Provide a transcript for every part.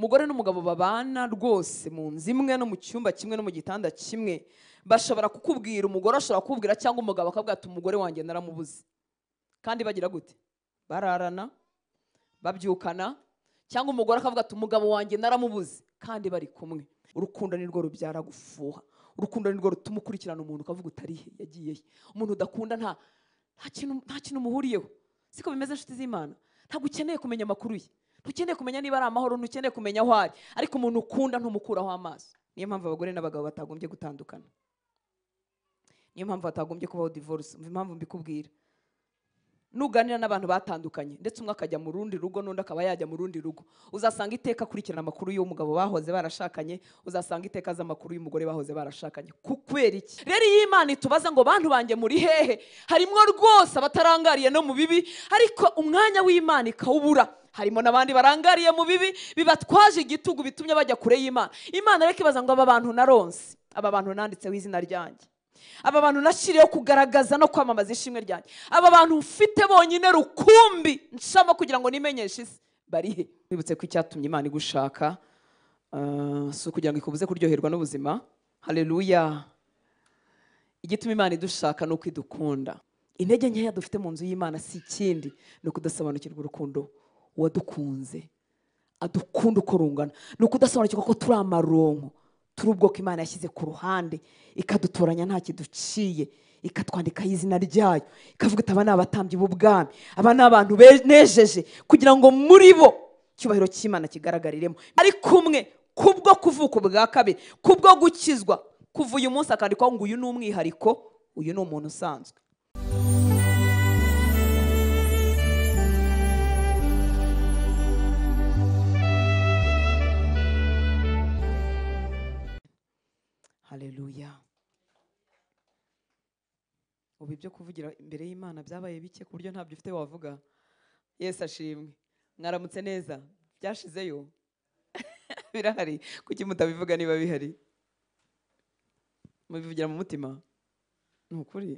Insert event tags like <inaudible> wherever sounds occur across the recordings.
umugore n'umugabo babana rwose mu nzu imwe no mu cyumba kimwe no mu gitanda kimwe bashobora kukubwira umugore ashobora kukubwira cyangwa umugabo akabwira ati umugore wanjye naramubuze kandi bagira gute bararana babyukana cyangwa umugore akavuga ati umugabo wanjye naramubuze kandi bari kumwe urukundo ni rwo rubyara gufuha urukundo ni rwo rutuma ukurikirana umuntu ukavuga utari he yagiye he umuntu udakunda nta nta kintu umuhuriyeho siko bimeze inshuti z'imana ntabwo ukeneye kumenya amakuru ye ntukeneye kumenya niba ari amahoro ntukeneye kumenya aho ari ariko umuntu ukunda ntumukuraho amaso niyo mpamvu abagore n'abagabo batagombye gutandukana niyo mpamvu batagombye kubaho divorce umva impamvu mbikubwira nuganira n'abantu batandukanye ndetse umwe akajya mu rundi rugo n'undi akaba yajya mu rundi rugo uzasanga iteka akurikirana amakuru y'umugabo bahoze barashakanye uzasanga iteka azi y'umugore bahoze barashakanye kubera iki rero iyo imana itubaza ngo bantu banjye muri hehe harimo rwose abatarangariye no mu bibi ariko umwanya w'imana ikawubura harimo n'abandi barangariye mu bibi bibatwaje igitugu bitumye bajya kure y'imana imana reka ibaza ngo aba bantu naronse aba bantu nanditseho izina ryanjye aba bantu nashyiriyeho kugaragaza no kwamamaza ishimwe ryanjye aba bantu ufite bonyine rukumbi nshamo kugira ngo nimenyeshe isi barihe Bibutse ko icyatumye imana igushaka eh, si ukugira ngo ikubuze kuryoherwa n'ubuzima hareruya igituma imana idushaka ni uko idukunda intege nkeya dufite mu nzu y'imana si ikindi ni ukudasobanukirwa urukundo wadukunze adukunda uko rungana ni ukudasobanukirwa ko turi amaronko turi ubwoko imana yashyize ku ruhande ikadutoranya nta kiduciye ikatwandikaho izina ryayo ikavuga ati aba ni abatambyi b'ubwami aba ni abantu nejeje kugira ngo muri bo icyubahiro cy'imana kigaragariremo ari kumwe kubwo kuvuka bwa kabiri kubwo gukizwa kuva uyu munsi akandikwaho ngo uyu ni umwihariko uyu ni umuntu usanzwe haleluya ubu ibyo kuvugira imbere y'imana byabaye bike ku buryo ntabyo ufite wavuga yesi ashimwe mwaramutse neza byashizeyo <laughs> birahari kuki mutabivuga niba bihari mubivugira mu mutima ni ukuri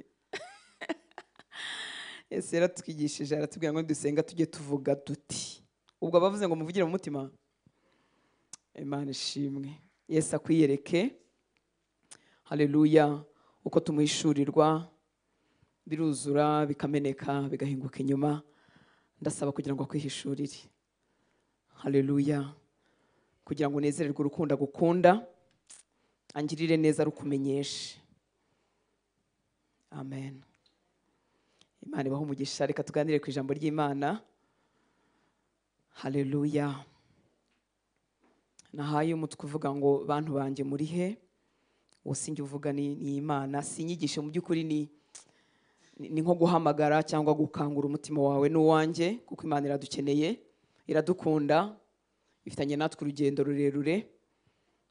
<laughs> ese yaratwigishije aratubwira ngo dusenga tujye tuvuga duti ubwo abavuze ngo muvugire mu mutima imana ishimwe yesi akwiyereke hareruya uko tumuhishurirwa biruzura bikameneka bigahinguka inyuma ndasaba kugira ngo akwihishurire hareruya kugira ngo unezererwe urukundo agukunda angirire neza arukumenyeshe amen imana ibaho umugisha reka tuganire ku ijambo ry'imana hareruya nahaye umutwe uvuga ngo bantu banjye muri he uwo uvuga ni imana si inyigisho mu by'ukuri ni ni nko guhamagara cyangwa gukangura umutima wawe n'uwanjye kuko imana iradukeneye iradukunda ifitanye natwe urugendo rurerure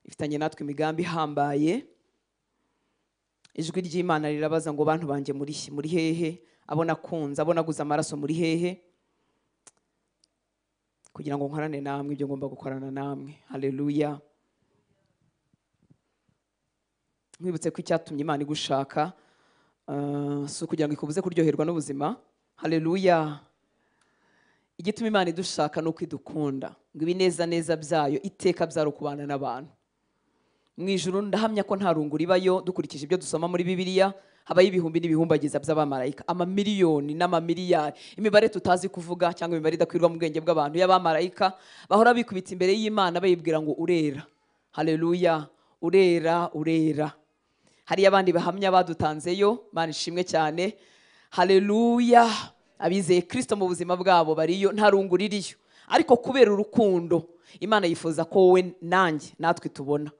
ifitanye natwe imigambi ihambaye ijwi ry'imana rirabaza ngo bantu banjye muri hehe abo nakunze abo naguze amaraso muri hehe kugira ngo nkorane namwe ibyo ngomba gukorana namwe hareruya nkwibutse ko icyatumye imana igushaka eh, si ukugira ngo ikubuze kuryoherwa n'ubuzima hareruya igituma imana idushaka ni uko idukunda ngo ibinezaneza byayo iteka byari ukubana n'abantu mu ijoro ndahamya ko nta rungu ribayo dukurikije ibyo dusoma muri bibiliya habayo ibihumbi n'ibihumbagiza by'abamarayika amamiliyoni n'amamiliyari imibare tutazi kuvuga cyangwa imibare idakwirwa mu bwenge bw'abantu y'abamarayika bahora bikubita imbere y'imana bayibwira ngo urera hareruya urera urera hariyo abandi bahamya badutanzeyo ishimwe cyane hareruya abizeye kirisito mu buzima bwabo bariyo nta rungu ririyo ariko kubera urukundo imana yifuza ko wowe nanjye natwe tubona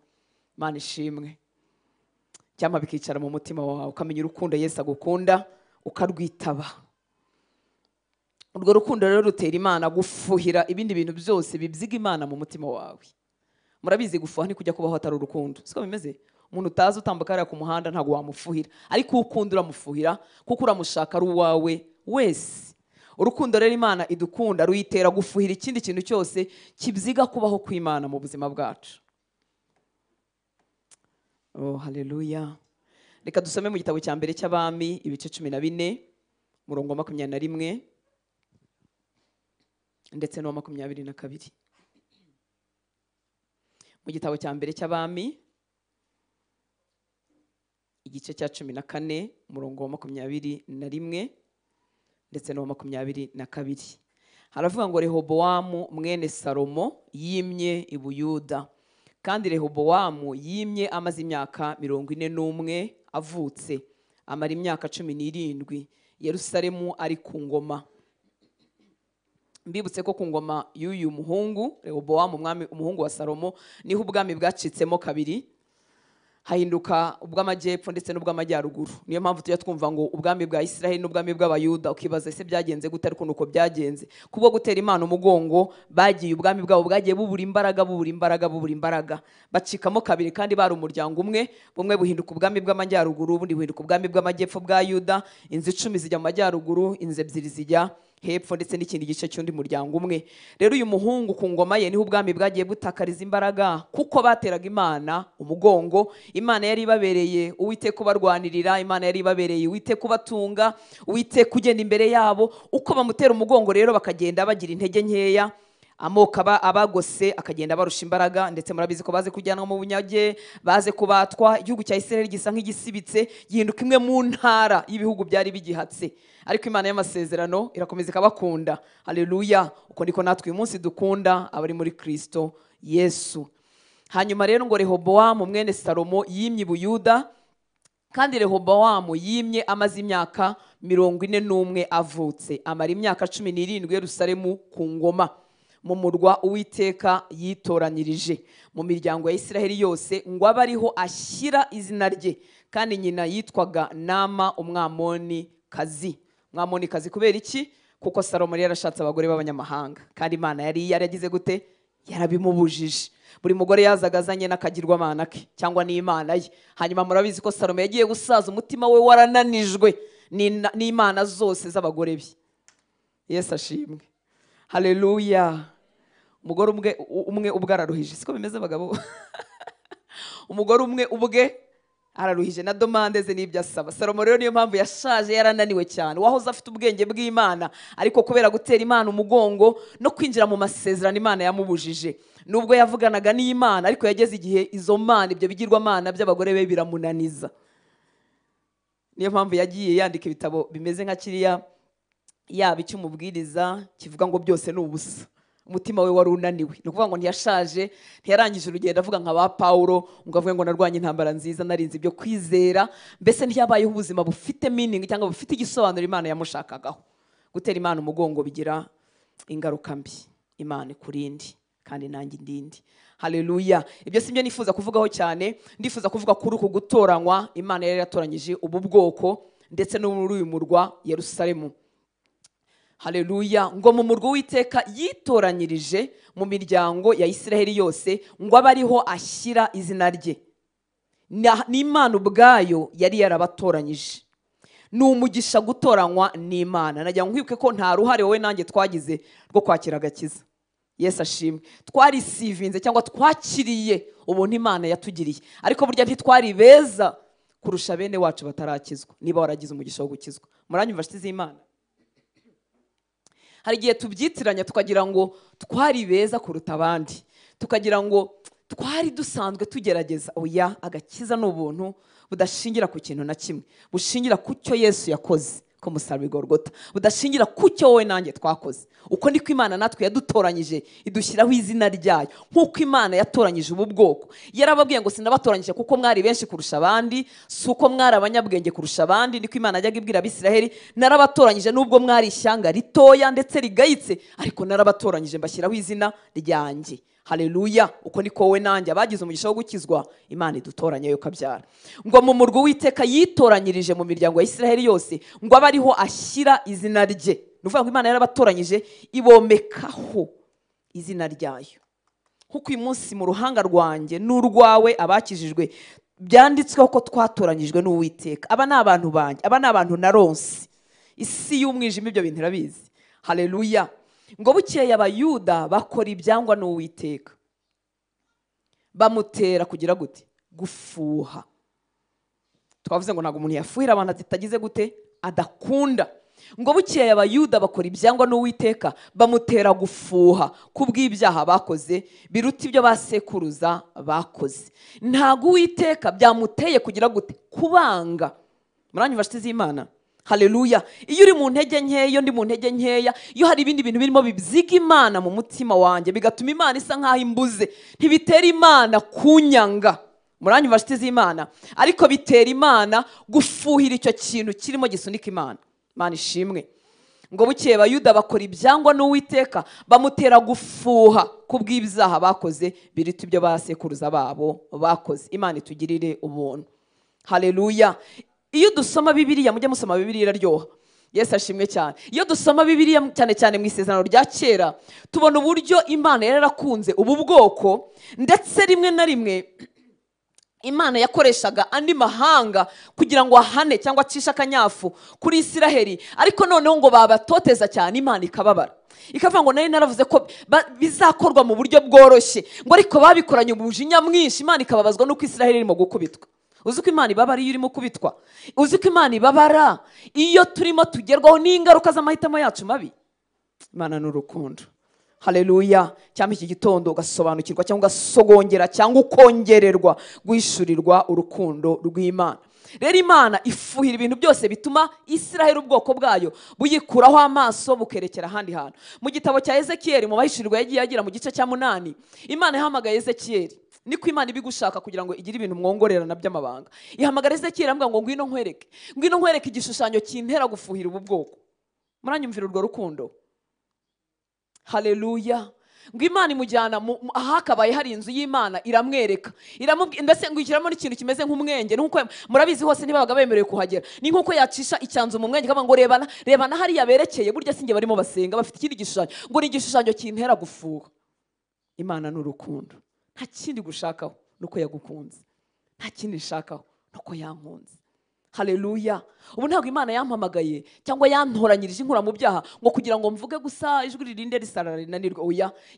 ishimwe cyangwa bikicara mu mutima wawe ukamenya urukundo Yesu agukunda ukarwitaba urwo rukundo rero rutera imana gufuhira ibindi bintu byose bibyiga imana mu mutima wawe murabizi gufuha ntikujya kubaho atari urukundo siko bimeze umuntu utazi utambuka hariya ku muhanda ntabwo wamufuhira ariko uwo ukunda uramufuhira kuko uramushaka ari uwawe wese urukundo rero imana idukunda ruyitera gufuhira ikindi kintu cyose kibyiga kubaho kw'imana mu buzima bwacu oh hareruya reka dusome mu gitabo cya mbere cy'abami ibice cumi na bine murongo wa makumyabiri na rimwe ndetse n'uwa makumyabiri na kabiri mu gitabo cya mbere cy'abami igice cya cumi na kane umurongo wa makumyabiri na rimwe ndetse n'uwa makumyabiri na kabiri haravuga ngo rehobowamu mwene salomo yimye i buyuda kandi rehobowamu yimye amaze imyaka mirongo ine n'umwe avutse amara imyaka cumi n'irindwi yerusalemu ari ku ngoma mbibutse ko ku ngoma y'uyu muhungu rehobowamu umuhungu wa salomo niho ubwami bwacitsemo kabiri hahinduka ubw'amajyepfo ndetse n'ubw'amajyaruguru niyo mpamvu tujya twumva ngo ubwami bwa israel n'ubwami bw'abayuda ukibaza ese byagenze gute ariko nuko byagenze kubwo gutera imana umugongo bagiye ubwami bwabo bwagiye bubura imbaraga bubura imbaraga bubura imbaraga bacikamo kabiri kandi bari umuryango umwe bumwe buhinduka ubwami bw'amajyaruguru ubundi buhinduka ubwami bw'amajyepfo bwa yuda inzu icumi zijya mu majyaruguru inzu ebyiri zijya hepfo ndetse n'ikindi gice cy'undi muryango umwe rero uyu muhungu ku ngoma ye niho ubwami bwagiye butakariza imbaraga kuko bateraga imana umugongo imana yari ibabereye uwite kubarwanirira imana yari ibabereye uwite kubatunga uwite kugenda imbere yabo uko bamutera umugongo rero bakagenda bagira intege nkeya amoko aba abagose akagenda barusha imbaraga ndetse murabizi ko baze kujyanwa mu bunyage baze kubatwa igihugu cya Isiraheli gisa nk'igisibitse gihinduka imwe mu ntara y'ibihugu byari bigihatse ariko imana y'amasezerano irakomeza ikabakunda hareruya uko niko natwe uyu munsi dukunda abari muri kirisito yesu hanyuma rero ngo rehobowamu mwene salomo yimye ubuyuda kandi rehobowamu yimye amaze imyaka mirongo ine n'umwe avutse amara imyaka cumi n'irindwi Yerusalemu ku ngoma mu murwa uwiteka yitoranyirije mu miryango ya Isiraheli yose ngo abe ariho ashyira izina rye kandi nyina yitwaga nama umwamoni kazi mwamonikazi kubera iki kuko salomo yari yarashatse abagore b'abanyamahanga kandi imana yari yaragize gute yarabimubujije buri mugore yazaga azanye n'akagirwamana ke cyangwa n'imana ye hanyuma murabizi ko salomo yagiye gusaza umutima we warananijwe n'imana zose z'abagore be yesi ashimwe hareruya umugore umwe umwe ubwe araruhije siko bimeze abagabo <laughs> umugore umwe ubwe araruhije na domande ze n'ibyo asaba salomo rero niyo mpamvu yashaje yarananiwe cyane wahoze afite ubwenge bw'imana ariko kubera gutera imana umugongo no kwinjira mu masezerano imana yamubujije nubwo yavuganaga n'imana ariko yageze igihe izo mana ibyo bigirwamana by'abagore be biramunaniza niyo mpamvu yagiye yandika ibitabo bimeze nka kiriya yaba icy'umubwiriza kivuga ngo byose ni ubusa umutima we wari unaniwe ni ukuvuga ngo ntiyashaje ntiyarangiza urugendo avuga nka ba paul ngo avuge ngo narwanye intambara nziza narinze ibyo kwizera mbese ntiyabayeho ubuzima bufite miningi cyangwa bufite igisobanuro imana yamushakagaho gutera imana umugongo bigira ingaruka mbi imana ikurinde kandi nanjye indindi hareruya ibyo si byo nifuza kuvugaho cyane ndifuza kuvuga kuri uku gutoranywa imana yari yatoranyije ubu bwoko ndetse no muri uyu murwa Yerusalemu hareruya ngo mu murwa w'iteka yitoranyirije mu miryango ya israheli yose ngo abe ariho ashyira izina rye n'imana ubwayo yari yarabatoranyije ni umugisha gutoranywa n'imana nagira ngo nkwibuke ko nta ruhare wowe nanjye twagize rwo kwakira agakiza yesi ashimwe twarisivinze cyangwa twakiriye ubuntu imana yatugiriye ariko burya ntitwari beza kurusha bene wacu batarakizwa niba waragize umugisha wo gukizwa muranyumva inshuti z'imana hari igihe tubyitiranya tukagira ngo twari beza kuruta abandi tukagira ngo twari dusanzwe tugerageza "Uya, agakiza ni ubuntu budashingira ku kintu na kimwe bushingira ku cyo yesu yakoze k'umusaruro igorogota budashingira ku cyo wowe nanjye twakoze uko niko imana natwe yadutoranyije idushyiraho izina ryayo nk'uko imana yatoranyije ubu bwoko yarababwiye ngo sinabatoranyije kuko mwari benshi kurusha abandi si uko mwari abanyabwenge kurusha abandi niko imana yajyaga ibwira abisiraheli narabatoranyije n'ubwo mwari ishyanga ritoya ndetse rigayitse ariko narabatoranyije mbashyiraho izina ryanjye hareruya uko niko wowe nanjye abagize umugisha wo gukizwa imana idutoranye yo ukabyara ngo mu murwa w'iteka yitoranyirije mu miryango ya Isiraheli yose ngo abe ariho ashyira izina rye ni ukuvuga ngo imana yarabatoranyije ibomekaho izina ryayo nk'uko uyu munsi mu ruhanga rwanjye n'urwawe abakijijwe byanditsweho ko twatoranyijwe n'uwiteka aba ni abantu banjye aba ni abantu na ronsi isi y'umwijima ibyo bintu irabizi hareruya ngo bukeye abayuda bakora ibyangwa n'uwiteka bamutera kugira gute gufuha twavuze ngo ntabwo umuntu yafuhira abantu atagize gute adakunda ngo bukeye abayuda bakora ibyangwa n'uwiteka bamutera gufuha kubw'ibyaha bakoze biruta ibyo basekuruza bakoze ntabwo uwiteka byamuteye kugira gute kubanga muri yunivasiti z'imana hareruya iyo uri mu ntege nkeya iyo ndi mu ntege nkeya iyo hari ibindi bintu birimo bibyiga imana mu mutima wanjye bigatuma imana isa nk'aho imbuze ntibitera imana kunyanga muranyuma inshuti z'imana ariko bitera imana gufuhira icyo kintu kirimo gisunika imana imana ishimwe ngo bukeye bayuda bakora ibyangwa n'uwiteka bamutera gufuha ku bw'ibyaha bakoze biruta ibyo basekuruza babo bakoze imana itugirire ubuntu hareruya iyo dusoma bibiriya mujye musoma bibiriya iraryoha yesu ashimwe cyane iyo dusoma bibiriya cyane cyane mu isezerano rya kera tubona uburyo imana yari yarakunze ubu bwoko ndetse rimwe na rimwe imana yakoreshaga andi mahanga kugira ngo ahane cyangwa acishe akanyafu kuri israheli ariko noneho ngo babatoteza cyane imana ikababara ikavuga ngo nari naravuze ko bizakorwa mu buryo bworoshye ngo ariko babikoranye umujinya mwinshi imana ikababazwa n'uko israheli irimo gukubitwa uzi ko imana ibabara iyo urimo kubitwa uzi ko imana ibabara iyo turimo tugerwaho n'ingaruka z'amahitamo yacu mabi imana ni urukundo hareruya cyangwa iki gitondo ugasobanukirwa cyangwa ugasogongera cyangwa ukongererwa guhishurirwa urukundo rw'imana rero imana ifuhira ibintu byose bituma israheli ubwoko bwayo buyikuraho amaso bukerekera ahandi hantu mu gitabo cya ezekiyeri mu bahishurirwa yagiye agira mu gice cya munani imana yahamagaye Ezekiyeli niko imana iba igushaka kugira ngo igire ibintu mwongorerana by'amabanga ihamagara ezekiyeri aramubwira ngo ngwino nkwereke ngwino nkwereke igishushanyo kintera gufuhira ubu bwoko muranyumvira urwo rukundo hareruya ngo imana imujyana ahakabaye hari inzu y'imana iramwereka mbese ngwishyiramo n'ikintu kimeze nk'umwenge nk'uko murabizi hose ntibabaga bemerewe kuhagera ni nk'uko yacisha icyanzu mu mwenge ngo rebana rebana hariya berekeye burya singe barimo basenga bafite ikindi gishushanyo ngo ni igishushanyo kintera gufuha imana ni urukundo nta kindi gushakaho nuko yagukunze nta kindi ishakaho nuko yankunze hareruya ubu ntabwo imana yampamagaye cyangwa yantoranyirije inkura mu byaha ngo kugira ngo mvuge gusa ijwi ririnde risara rinanirwa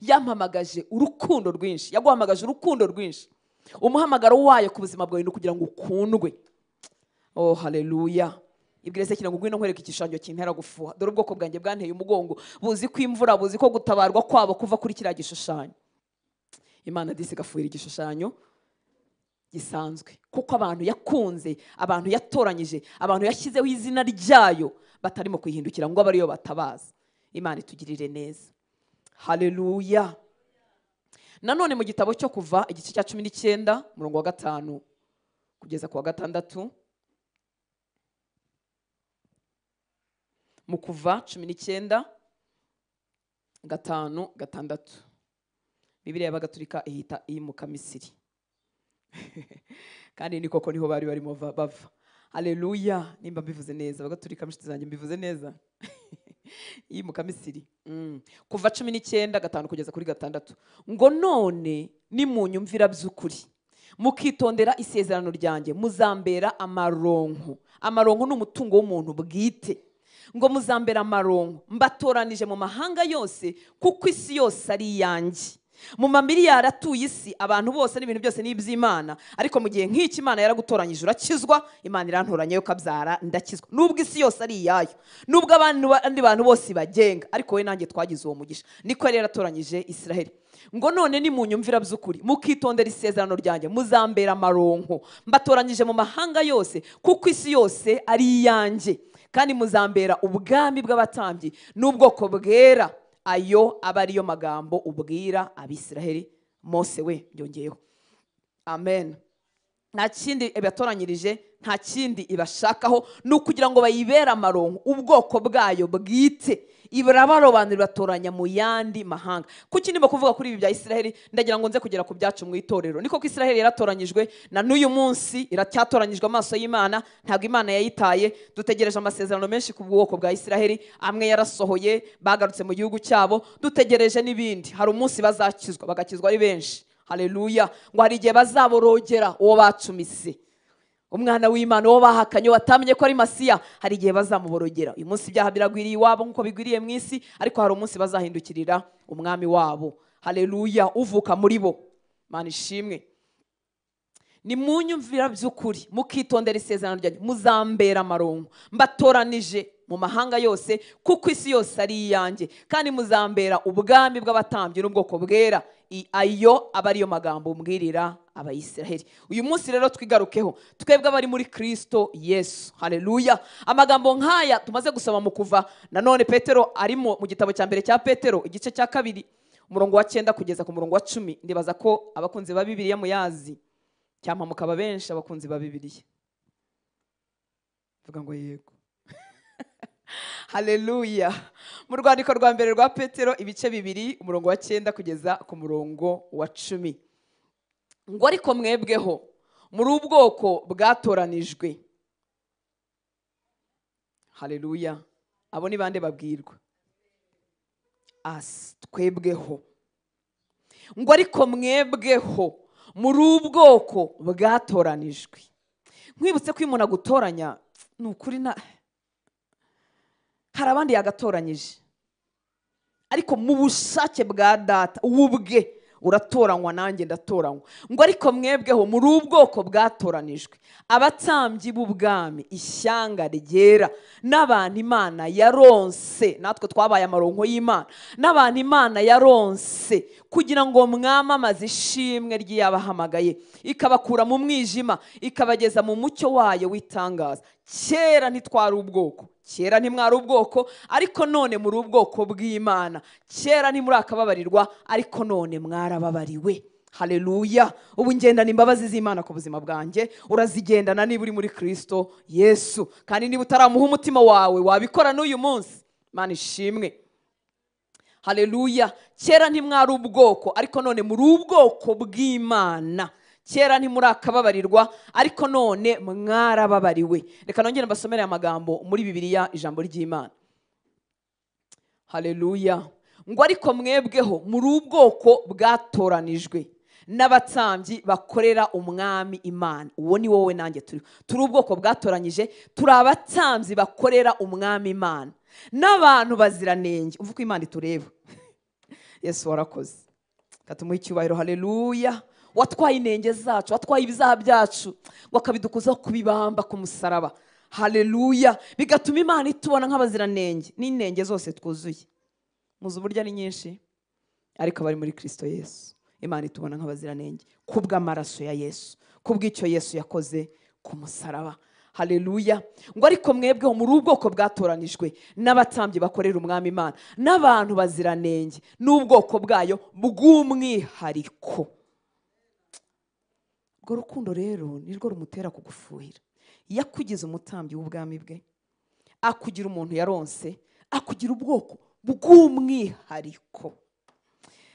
yampamagaje urukundo rwinshi yaguhamagaje urukundo rwinshi umuhamagaro wayo ku buzima bwawe ni ukugira ngo ukundwe oh hareruya ibwira se ngo ngwino nkwereke igishushanyo kimpera gufuha dore ubwoko bwanjye bwanteye umugongo buzi ko imvura buzi ko gutabarwa kwabo kuva kuri kiriya gishushanyo imana disi igafuhira igishushanyo gisanzwe kuko abantu yakunze abantu yatoranyije abantu yashyizeho izina ryayo batarimo kwihindukira ngo abe ariyo batabaza imana itugirire neza hareruya nanone mu gitabo cyo kuva igice cya cumi n'icyenda murongo wa gatanu kugeza ku wa gatandatu mu kuva cumi n'icyenda gatanu gatandatu bibiriya y'abagatulika ihita iyi mukamisiri <laughs> kandi ni koko niho bari barimo bava hareruya nimba mbivuze neza abagatulika inshuti zanjye mbivuze neza <laughs> iyi mukamisiri mm. kuva cumi n'icyenda gatanu kugeza kuri gatandatu ngo none nimunyumvira by'ukuri mukitondera isezerano ryanjye muzambera amaronko amaronko ni umutungo w'umuntu bwite ngo muzambera amaronko mbatoranije mu mahanga yose kuko isi yose ari iyanjye mu mamiliyari atuye isi abantu bose n'ibintu byose ni iby'imana ariko mu gihe nk'iki imana yaragutoranyije urakizwa imana irantoranya ukabyara ndakizwa nubwo isi yose ari iyayo nubwo abandi bantu bose bagenga, ariko we nanjye twagize uwo mugisha niko yari yaratoranyije israheli ngo none ni mu nyumvira by'ukuri mukitondera isezerano ryanjye muzambera amaronko mbatoranyije mu mahanga yose kuko isi yose ari iyanjye kandi muzambera ubwami bw'abatambyi n'ubwoko bwera ayo aba ariyo magambo ubwira abisiraheli mose we byongeyeho amen nta kindi ibatoranyirije nta kindi ibashakaho ni ukugira ngo bayibere amaronko ubwoko bwayo bwite barabarobanurira batoranya mu yandi mahanga kuki ndimo kuvuga kuri ibi bya israheli ndagira ngo nze kugera ku byacu mu itorero niko ko israheli yaratoranyijwe na n'uyu munsi iracyatoranyijwe amaso y'imana ntabwo imana yayitaye dutegereje amasezerano menshi ku bwoko bwa israheli amwe yarasohoye bagarutse mu gihugu cyabo dutegereje n'ibindi hari umunsi bazakizwa bagakizwa ari benshi hareruya ngo hari igihe bazaborogera uwo batumise umwana w'imana uwo bahakanye batamenye ko ari masiya hari igihe bazamuborogera uyu munsi ibyaha biragwiriye iwabo nk'uko bigwiriye mu isi ariko hari umunsi bazahindukirira umwami wabo hareruya uvuka muri bo mani ishimwe ni mu by'ukuri mukitondera isezerano ryanjye muzambera amarongo mbatoranije mu mahanga yose kuko isi yose ari iyanjye kandi muzambera ubwami bw'abatambyi n'ubwoko bwera ayo aba ariyo magambo mbwirira abayisraheli uyu munsi rero twigarukeho twebwe abari muri kirisito yesu hareruya amagambo nk'aya tumaze gusoma mu kuva nanone petero arimo mu gitabo cya mbere cya petero igice cya kabiri umurongo wa cyenda kugeza ku murongo wa cumi ndibaza ko abakunzi ba bibiriya muyazi cyangwa mukaba benshi abakunzi ba bibiriya mvuga ngo yego <laughs> hareruya mu rwandiko rwa mbere rwa petero ibice bibiri umurongo wa cyenda kugeza ku murongo wa cumi ngo ariko mwebweho muri ubwoko bwatoranijwe hareruya abo ni bande babwirwa asi twebweho ngo ariko mwebweho muri ubwoko bwatoranijwe nkwibutse ko iyo umuntu agutoranya ni ukuri na hari abandi yagatoranyije ariko mu bushake bwa data ubwe uratoranywa nanjye ndatoranywa ngo ariko mwebweho muri ubwoko bwatoranijwe abatambyi b'ubwami ishyanga rigera n'abantu imana yaronse natwe twabaye amaronko y'imana n'abantu imana yaronse kugira ngo mwamamaze ishimwe ry'iyabahamagaye ikabakura mu mwijima ikabageza mu mucyo wayo w'itangaza kera ntitwari ubwoko kera ntimwari ubwoko ariko none muri ubwoko bw'imana kera ntimuri akababarirwa ariko none mwarababariwe hareruya ubu ngendana imbabazi z'imana ku buzima bwanjye urazigendana niba uri muri Kristo yesu kandi niba utaramuha umutima wawe wabikora n'uyu munsi imana ishimwe hareruya kera ntimwari ubwoko ariko none muri ubwoko bw'imana kera ntimurakababarirwa ariko none mwarababariwe reka nongere mbasomere amagambo muri bibiliya ijambo ry'imana hareruya ngo ariko mwebweho muri ubwoko bwatoranijwe n'abatambyi bakorera umwami imana uwo ni wowe nanjye turi turi ubwoko bwatoranyije turi abatambyi bakorera umwami imana n'abantu baziranenge uvuga ko imana itureba <laughs> yesu warakoze katumuha icyubahiro hareruya watwaye inenge zacu watwaye ibizaha byacu ngo akabidukuzaho kubibamba ku musaraba hareruya bigatuma imana itubona nk'abaziranenge n'inenge zose twuzuye muzi uburyo ni nyinshi ariko abari muri kirisito yesu imana itubona nk'abaziranenge kubw'amaraso ya yesu kubw'icyo yesu yakoze ku musaraba hareruya ngo ariko mwebwe muri ubwoko bwatoranijwe n'abatambyi bakorera umwami imana n'abantu baziranenge n'ubwoko bwayo bw'umwihariko urwo rukundo rero nirwo rumutera kugufuhira iyo akugize umutambyi w'ubwami bwe akugira umuntu yaronse akugira ubwoko bw'umwihariko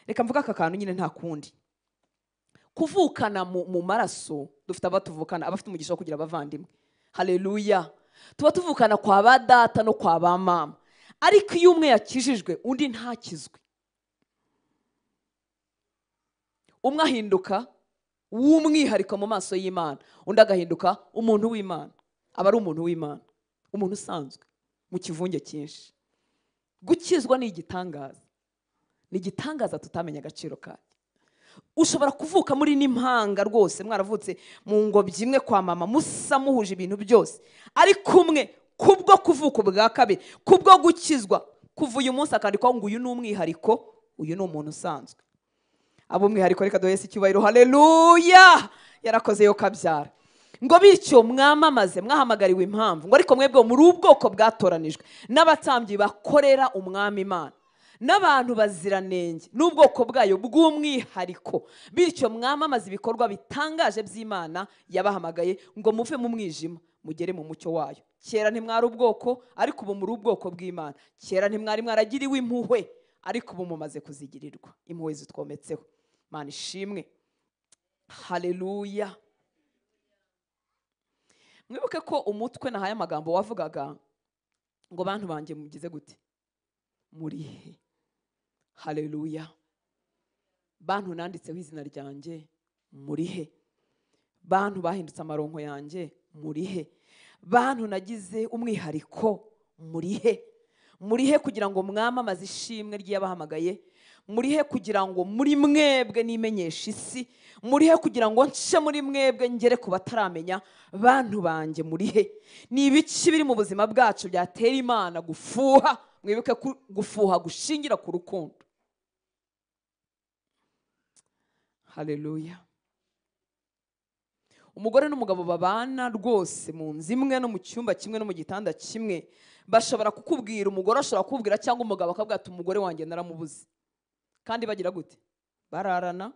reka mvuge aka kantu nyine nta kundi kuvukana mu maraso dufite abatuvukana abafite umugisha wo kugira abavandimwe hareruya tuba tuvukana kwa ba data no kwa ba mama ariko iyo umwe yakijijwe undi ntakizwe umwe ahinduka w'umwihariko mu maso y'imana undi agahinduka umuntu w'imana aba ari umuntu w'imana umuntu usanzwe mu kivunge cyinshi gukizwa ni igitangaza ni igitangaza tutamenya agaciro kayo ushobora kuvuka muri n'impanga rwose mwaravutse mu ngobyi imwe kwa mama musa muhuje ibintu byose ari kumwe kubwo kuvuka ubwa kabiri kubwo gukizwa kuva uyu munsi akandikwaho ngo uyu ni umwihariko uyu ni umuntu usanzwe ab'umwihariko reka duhese icyubahiro hareruya yarakoze yo kabyara ngo bityo mwamamaze mwahamagariwe impamvu ngo ariko mwebwe muri ubwoko bwatoranijwe n'abatambyi bakorera umwami imana n'abantu baziranenge n'ubwoko bwayo bw'umwihariko bityo mwamamaze ibikorwa bitangaje by'imana yabahamagaye ngo muve mu mwijima mugere mu mucyo wayo kera ntimwari ubwoko ariko ubu muri ubwoko bw'imana kera ntimwari mwaragiriwe impuhwe ariko ubu mumaze kuzigirirwa impuhwe zitwometseho mana ishimwe hareruya mwibuke ko umutwe nahaye amagambo wavugaga ngo bantu banjye mugize gute murihe hareruya bantu nanditseho izina ryanjye murihe bantu bahindutse amaronko yanjye murihe bantu nagize umwihariko murihe murihe kugira ngo mwamamaze ishimwe ry'abahamagaye muri he kugira ngo muri mwebwe nimenyeshe isi muri he kugira ngo nce muri mwebwe ngere ku bataramenya bantu banjye muri he ni ibiki biri mu buzima bwacu byatera imana gufuha mwibuke gufuha gushingira ku rukundo hareruya umugore n'umugabo babana rwose mu nzu imwe no mu cyumba kimwe no mu gitanda kimwe bashobora kukubwira umugore ashobora kukubwira cyangwa umugabo akabwira ati umugore wanjye naramubuze kandi bagira gute bararana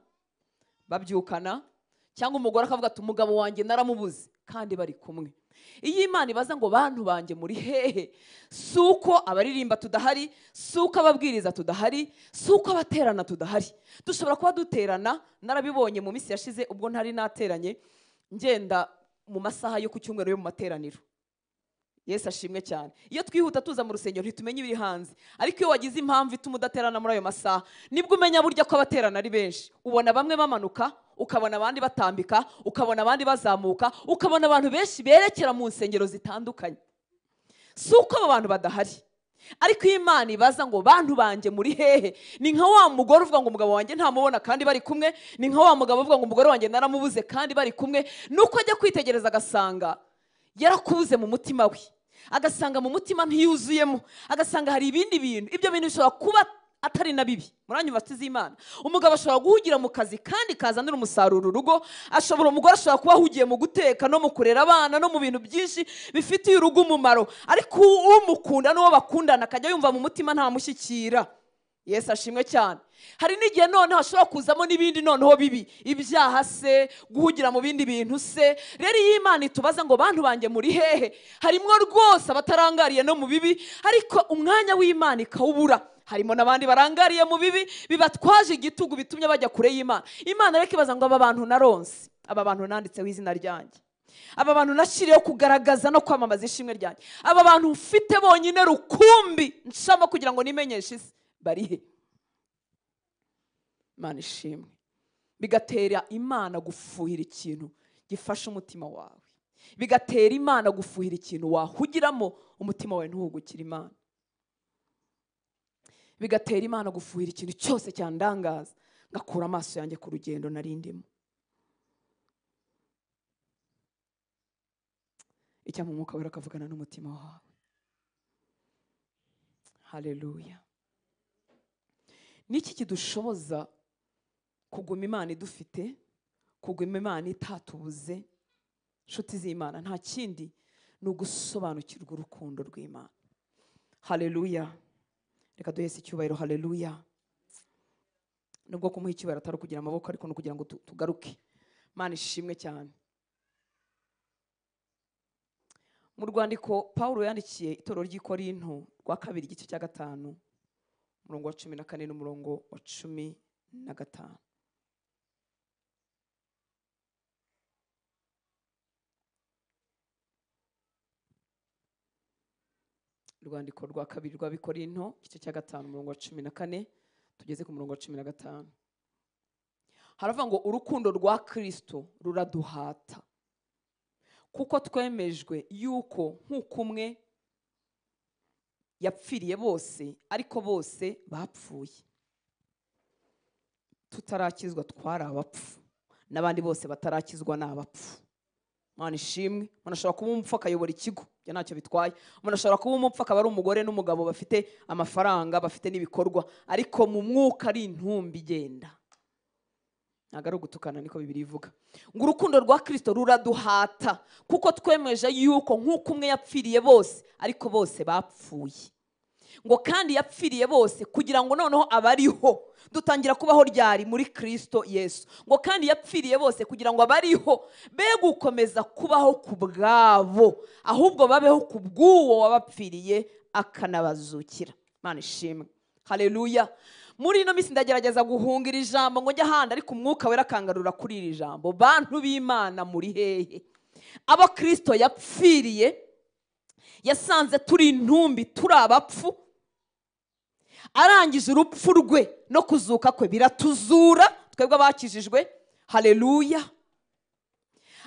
babyukana cyangwa umugore akavuga ati umugabo wanjye naramubuze kandi bari kumwe iyo imana ibaza ngo bantu banjye muri hehe si uko abaririmba tudahari si uko ababwiriza tudahari si uko abaterana tudahari dushobora kuba duterana narabibonye mu minsi yashize ubwo ntari nateranye ngenda mu masaha yo ku cyumweru yo mu materaniro Yesu ashimwe cyane iyo twihuta tuza mu rusengero ntitumenye ibiri hanze ariko iyo wagize impamvu ituma udaterana muri ayo masaha nibwo umenya burya ko abaterana ari benshi ubona bamwe bamanuka ukabona abandi batambika ukabona abandi bazamuka ukabona abantu benshi berekera mu nsengero zitandukanye si uko abo bantu badahari ariko iyo imana ibaza ngo bantu banjye muri hehe ni nka wa mugore uvuga ngo umugabo wanjye ntamubona kandi bari kumwe ni nka wa mugabo uvuga ngo umugore wanjye naramubuze kandi bari kumwe nuko ajya kwitegereza agasanga yarakubuze mu mutima we agasanga mu mutima ntiyuzuyemo agasanga hari ibindi bintu ibyo bintu bishobora kuba atari na bibi muranyuma bafite umugabo ashobora guhugira mu kazi kandi kazanira umusaruro urugo ashobora umugore ashobora kuba ahugiye mu guteka no mu kurera abana no mu bintu byinshi bifitiye urugo umumaro ariko umukunda n'uwo bakundana akajya yumva mu mutima ntamushyikira yesi ashimwe cyane hari n'igihe noneho hashobora kuzamo n'ibindi noneho bibi ibyaha se guhugira mu bindi bintu se rero iyo imana itubaza ngo bantu banjye muri hehe harimo rwose abatarangariye no mu bibi ariko umwanya w'imana ikawubura harimo n'abandi barangariye mu bibi bibatwaje igitugu bitumye bajya kure y'imana imana ariko ibaza ngo aba bantu naronse aba bantu nanditseho izina ryanjye aba bantu nashyiriyeho kugaragaza no kwamamaza ishimwe ryanjye aba bantu ufite bonyine rukumbi nshamo kugira ngo nimenyeshe isi barihe imana ishimwe bigatera imana gufuhira ikintu gifasha umutima wawe bigatera imana gufuhira ikintu wahugiramo umutima wawe ntuhugukire imana bigatera imana gufuhira ikintu cyose cyandangaza ngakura amaso yanjye ku rugendo narindimo icyampa umwuka wera akavugana n'umutima wawe hareruya n'iki kidushoboza kuguma imana idufite kuguma imana itatubuze inshuti z'imana nta kindi ni ugusobanukirwa urukundo rw'imana hareruya reka duhese icyubahiro hareruya nubwo kumuha icyubahiro atari ukugira amaboko ariko no kugira ngo tugaruke imana ishimwe cyane mu rwandiko paul yandikiye itorero ry'ikorinto rwa kabiri igice cya gatanu umurongo wa cumi na kane n'umurongo wa cumi na gatanu urwandiko rwa kabiri rwa bikorinto igice cya gatanu umurongo wa cumi na kane tugeze ku murongo wa cumi na gatanu haravuga ngo urukundo rwa kirisito ruraduhata kuko twemejwe yuko nk'uko umwe yapfiriye bose ariko bose bapfuye tutarakizwa twari abapfu n'abandi bose batarakizwa ni abapfu mwana ishimwe umuntu ashobora kuba umupfu akayobora ikigo ibyo ntacyo bitwaye umuntu ashobora kuba umupfu akaba ari umugore n'umugabo bafite amafaranga bafite n'ibikorwa ariko mu mwuka ari intumbi igenda ntabwo ari ugutukana niko bibiri ivuga ngo urukundo rwa kirisito ruraduhata kuko twemeje yuko nk'uko umwe yapfiriye bose ariko bose bapfuye ngo kandi yapfiriye bose kugira ngo noneho abariho dutangira kubaho ryari muri kirisito yesu ngo kandi yapfiriye bose kugira ngo abariho be gukomeza kubaho ku bwabo ahubwo babeho ku bw'uwo wabapfiriye akanabazukira mwana ishimwe hareruya muri ino minsi ndagerageza guhunga iri jambo ngo njye ahandi ariko umwuka wera akangarura kuri iri jambo bantu b'imana muri hehe abo kirisito yapfiriye yasanze turi intumbi turi abapfu arangije urupfu rwe no kuzuka kwe biratuzura twebwe abakijijwe hareruya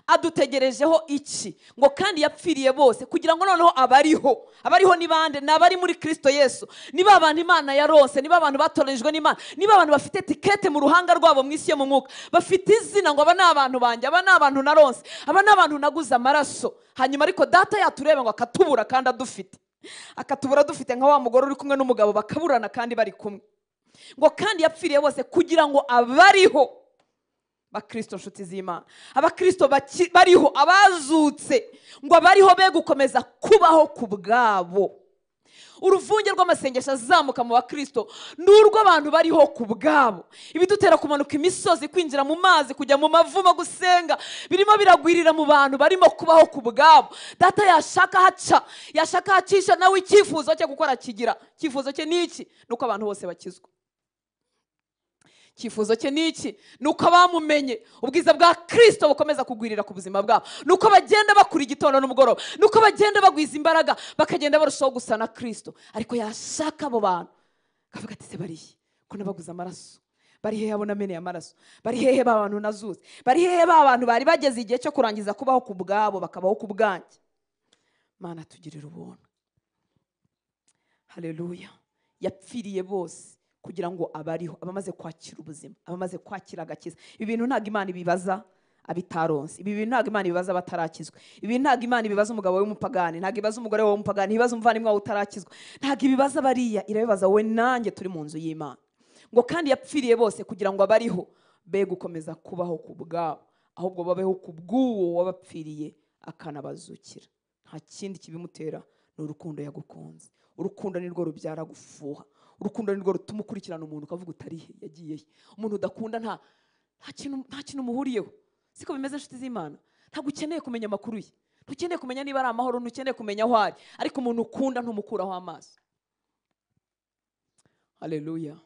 adutegerejeho iki ngo kandi yapfiriye bose kugira ngo noneho abariho abariho ni bande ni abari muri kirisito yesu niba abantu imana yarose niba abantu batoranyijwe n'imana niba abantu bafite etikete mu ruhanga rwabo mu isi yo mu mwuka bafite izina ngo aba ni abantu banjye aba ni abantu naronse aba ni abantu naguze amaraso hanyuma ariko data yatureba ngo akatubura kandi adufite akatubura dufite nka wa mugore uri kumwe n'umugabo bakaburana kandi bari kumwe ngo kandi yapfiriye bose kugira ngo abariho bakristo nshuti z'imana abakristo bariho abazutse ngo bariho be gukomeza kubaho ku bwabo uruvunge rw'amasengesho azamuka mu bakristo ni urw'abantu bariho ku bwabo ibidutera kumanuka imisozi kwinjira mu mazi kujya mu mavuma gusenga birimo biragwirira mu bantu barimo kubaho ku bwabo data yashaka haca yashaka hacisha nawe icyifuzo cye gukora kigira icyifuzo cye ni iki ni uko abantu bose bakizwa icyifuzo cye ni iki ni uko bamumenye ubwiza bwa kirisito bukomeza kugwirira ku buzima bwabo ni uko bagenda bakura igitondo n'umugoroba ni uko bagenda bagwiza imbaraga bakagenda barushaho gusa na kirisito ariko yashaka abo bantu akavuga ati se bariye ko nabaguze amaraso bari hehe abona amenyo amaraso bari hehe ba bantu nazuze bari hehe ba bantu bari bageze igihe cyo kurangiza kubaho ku bwabo bakabaho ku bwanjye mana tugirira ubuntu hareruya yapfiriye bose kugira ngo abariho abamaze kwakira ubuzima abamaze kwakira agakiza ibi bintu ntabwo imana ibibaza abitaronse ibi bintu ntabwo imana ibibaza abatarakizwa ibi bintu ntabwo imana ibibaza umugabo w'umupagani ntabwo ibibaza umugore w'umupagani ntibibaza umuvandimwe wawe utarakizwa ntabwo ibibaza bariya irabibaza we nanjye turi mu nzu y'imana ngo kandi yapfiriye bose kugira ngo abariho be gukomeza kubaho ku bwabo ahubwo babeho ku bw'uwo wabapfiriye akanabazukira nta kindi kibimutera ni urukundo yagukunze urukundo nirwo rubyara gufuha urukundo ni rwo rutuma ukurikirana umuntu ukavuga utarihe yagiye umuntu udakunda nta nta kintu muhuriyeho siko bimeze inshuti z'imana ntabwo ukeneye kumenya amakuru ye ntukeneye kumenya niba ari amahoro ntukeneye kumenya aho ari ariko umuntu ukunda ntumukuraho amaso hareruya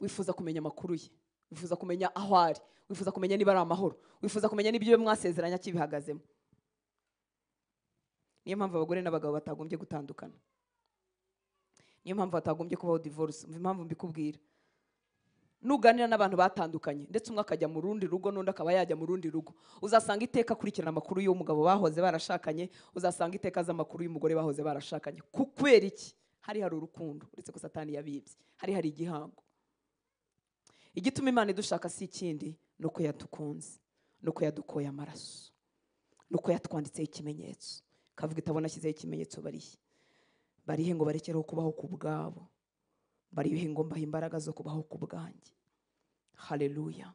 wifuza kumenya amakuru ye wifuza kumenya aho ari wifuza kumenya niba ari amahoro wifuza kumenya n'ibyo mwasezeranya kibihagazemo niyo mpamvu abagore n'abagabo batagombye gutandukana niyo mpamvu hatagombye kubaho divorce umva impamvu mbikubwira nuganira n'abantu batandukanye ndetse umwe akajya mu rundi rugo n'undi akaba yajya mu rundi rugo uzasanga iteka akurikirana amakuru y'umugabo bahoze barashakanye uzasanga iteka azi amakuru y'umugore bahoze barashakanye kubera iki hari hari urukundo uretse ko satani yabibye hari hari igihango igituma imana idushaka si ikindi ni uko yadukunze ni uko yadukoye amaraso ni uko yatwanditseho ikimenyetso kavuga itabona ashyizeho ikimenyetso bariye barihe ngo barekereho kubaho ku bwabo barihe ngo mbahe imbaraga zo kubaho ku bwanjye hareruya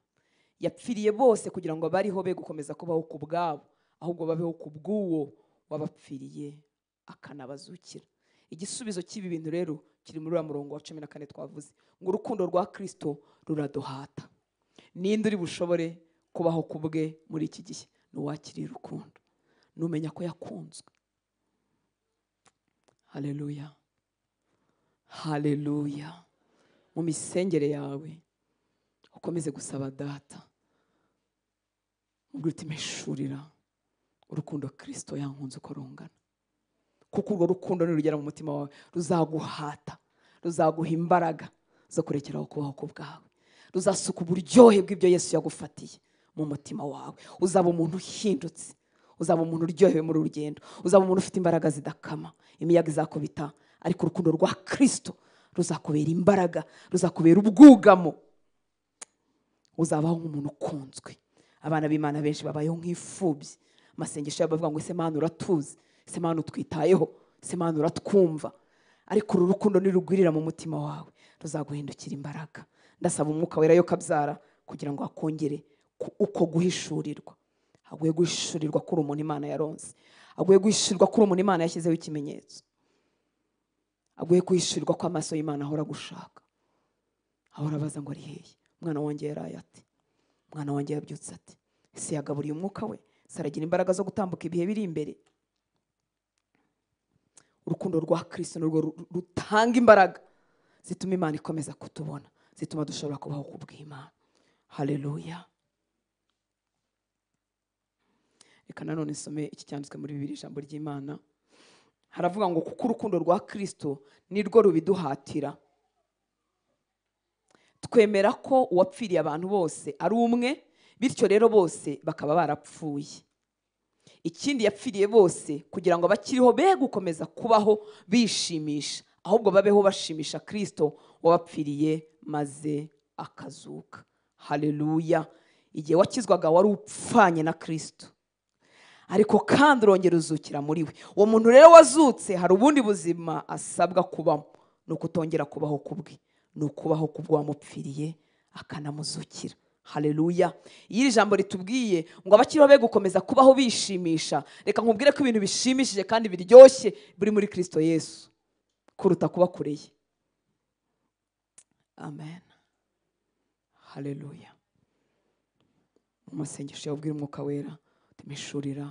yapfiriye bose kugira ngo abariho be gukomeza kubaho ku bwabo ahubwo babeho ku bw'uwo wabapfiriye akanabazukira igisubizo cy'ibi bintu rero kiri muri uriya murongo wa cumi na kane twavuze ngo urukundo rwa kirisito ruraduhata ninde uri bushobore kubaho ku bwe muri iki gihe ni uwakiriye urukundo numenya ko yakunzwe haleluya haleluya mu misengere yawe ukomeze gusaba data ubwo utima ishurira urukundo kirisito yankunze uko rungana kuko urwo rukundo nirugera mu mutima wawe ruzaguhata ruzaguha imbaraga zo kurekeraho kubaho ku bwawe ruzasuka uburyohe bw'ibyo yesu yagufatiye mu mutima wawe uzaba umuntu uhindutse uzaba umuntu uryohewe muri urugendo uzaba umuntu ufite imbaraga zidakama imiyaga izakubita ariko urukundo rwa kirisito ruzakubera imbaraga ruzakubera ubwugamo uzabaho nk'umuntu ukunzwe abana b'imana benshi babayeho nk’ifubyi amasengesho yabo bavuga ngo ese mwana uratuzi ese utwitayeho ese mwana uratwumva ariko uru rukundo nirugwirira mu mutima wawe ruzaguhindukira imbaraga ndasaba umwuka wera yo kabyara kugira ngo hakongere uko guhishurirwa aguye guhishurirwa kuri umuntu imana yaronze aguye guhishurirwa kuri umuntu imana yashyizeho ikimenyetso aguye guhishurirwa ko amaso y'imana ahora gushaka ahora abaza ngo ari hehe umwana wanjye yaraye ati umwana wanjye yabyutse ati ese yagaburiye umwuka we se aragira imbaraga zo gutambuka ibihe biri imbere urukundo rwa kirisito ni rutanga imbaraga zituma imana ikomeza kutubona zituma dushobora kubaho ku bw'imana hareruya reka nanone isome iki cyanditswe muri bibiri ijambo ry'imana haravuga ngo kuko urukundo rwa kirisito nirwo rubiduhatira twemera ko uwapfiriye abantu bose ari umwe bityo rero bose bakaba barapfuye ikindi yapfiriye bose kugira ngo abakiriho be gukomeza kubaho bishimisha ahubwo babeho bashimisha kirisito wabapfiriye maze akazuka hareruya igihe wakizwaga wari upfanye na kirisito ariko kandi urongera uzukira muri we uwo muntu rero wazutse hari ubundi buzima asabwa kubamo ni ukutongera kubaho kubwe ni ukubaho wamupfiriye akanamuzukira hareruya iyo iri jambo ritubwiye ngo abakiriho be gukomeza kubaho bishimisha reka nkubwire ko ibintu bishimishije kandi biryoshye biri muri kirisito yesu kuruta kuba kure ye amen hareruya mu masengesho yabwira umwuka wera tumishurira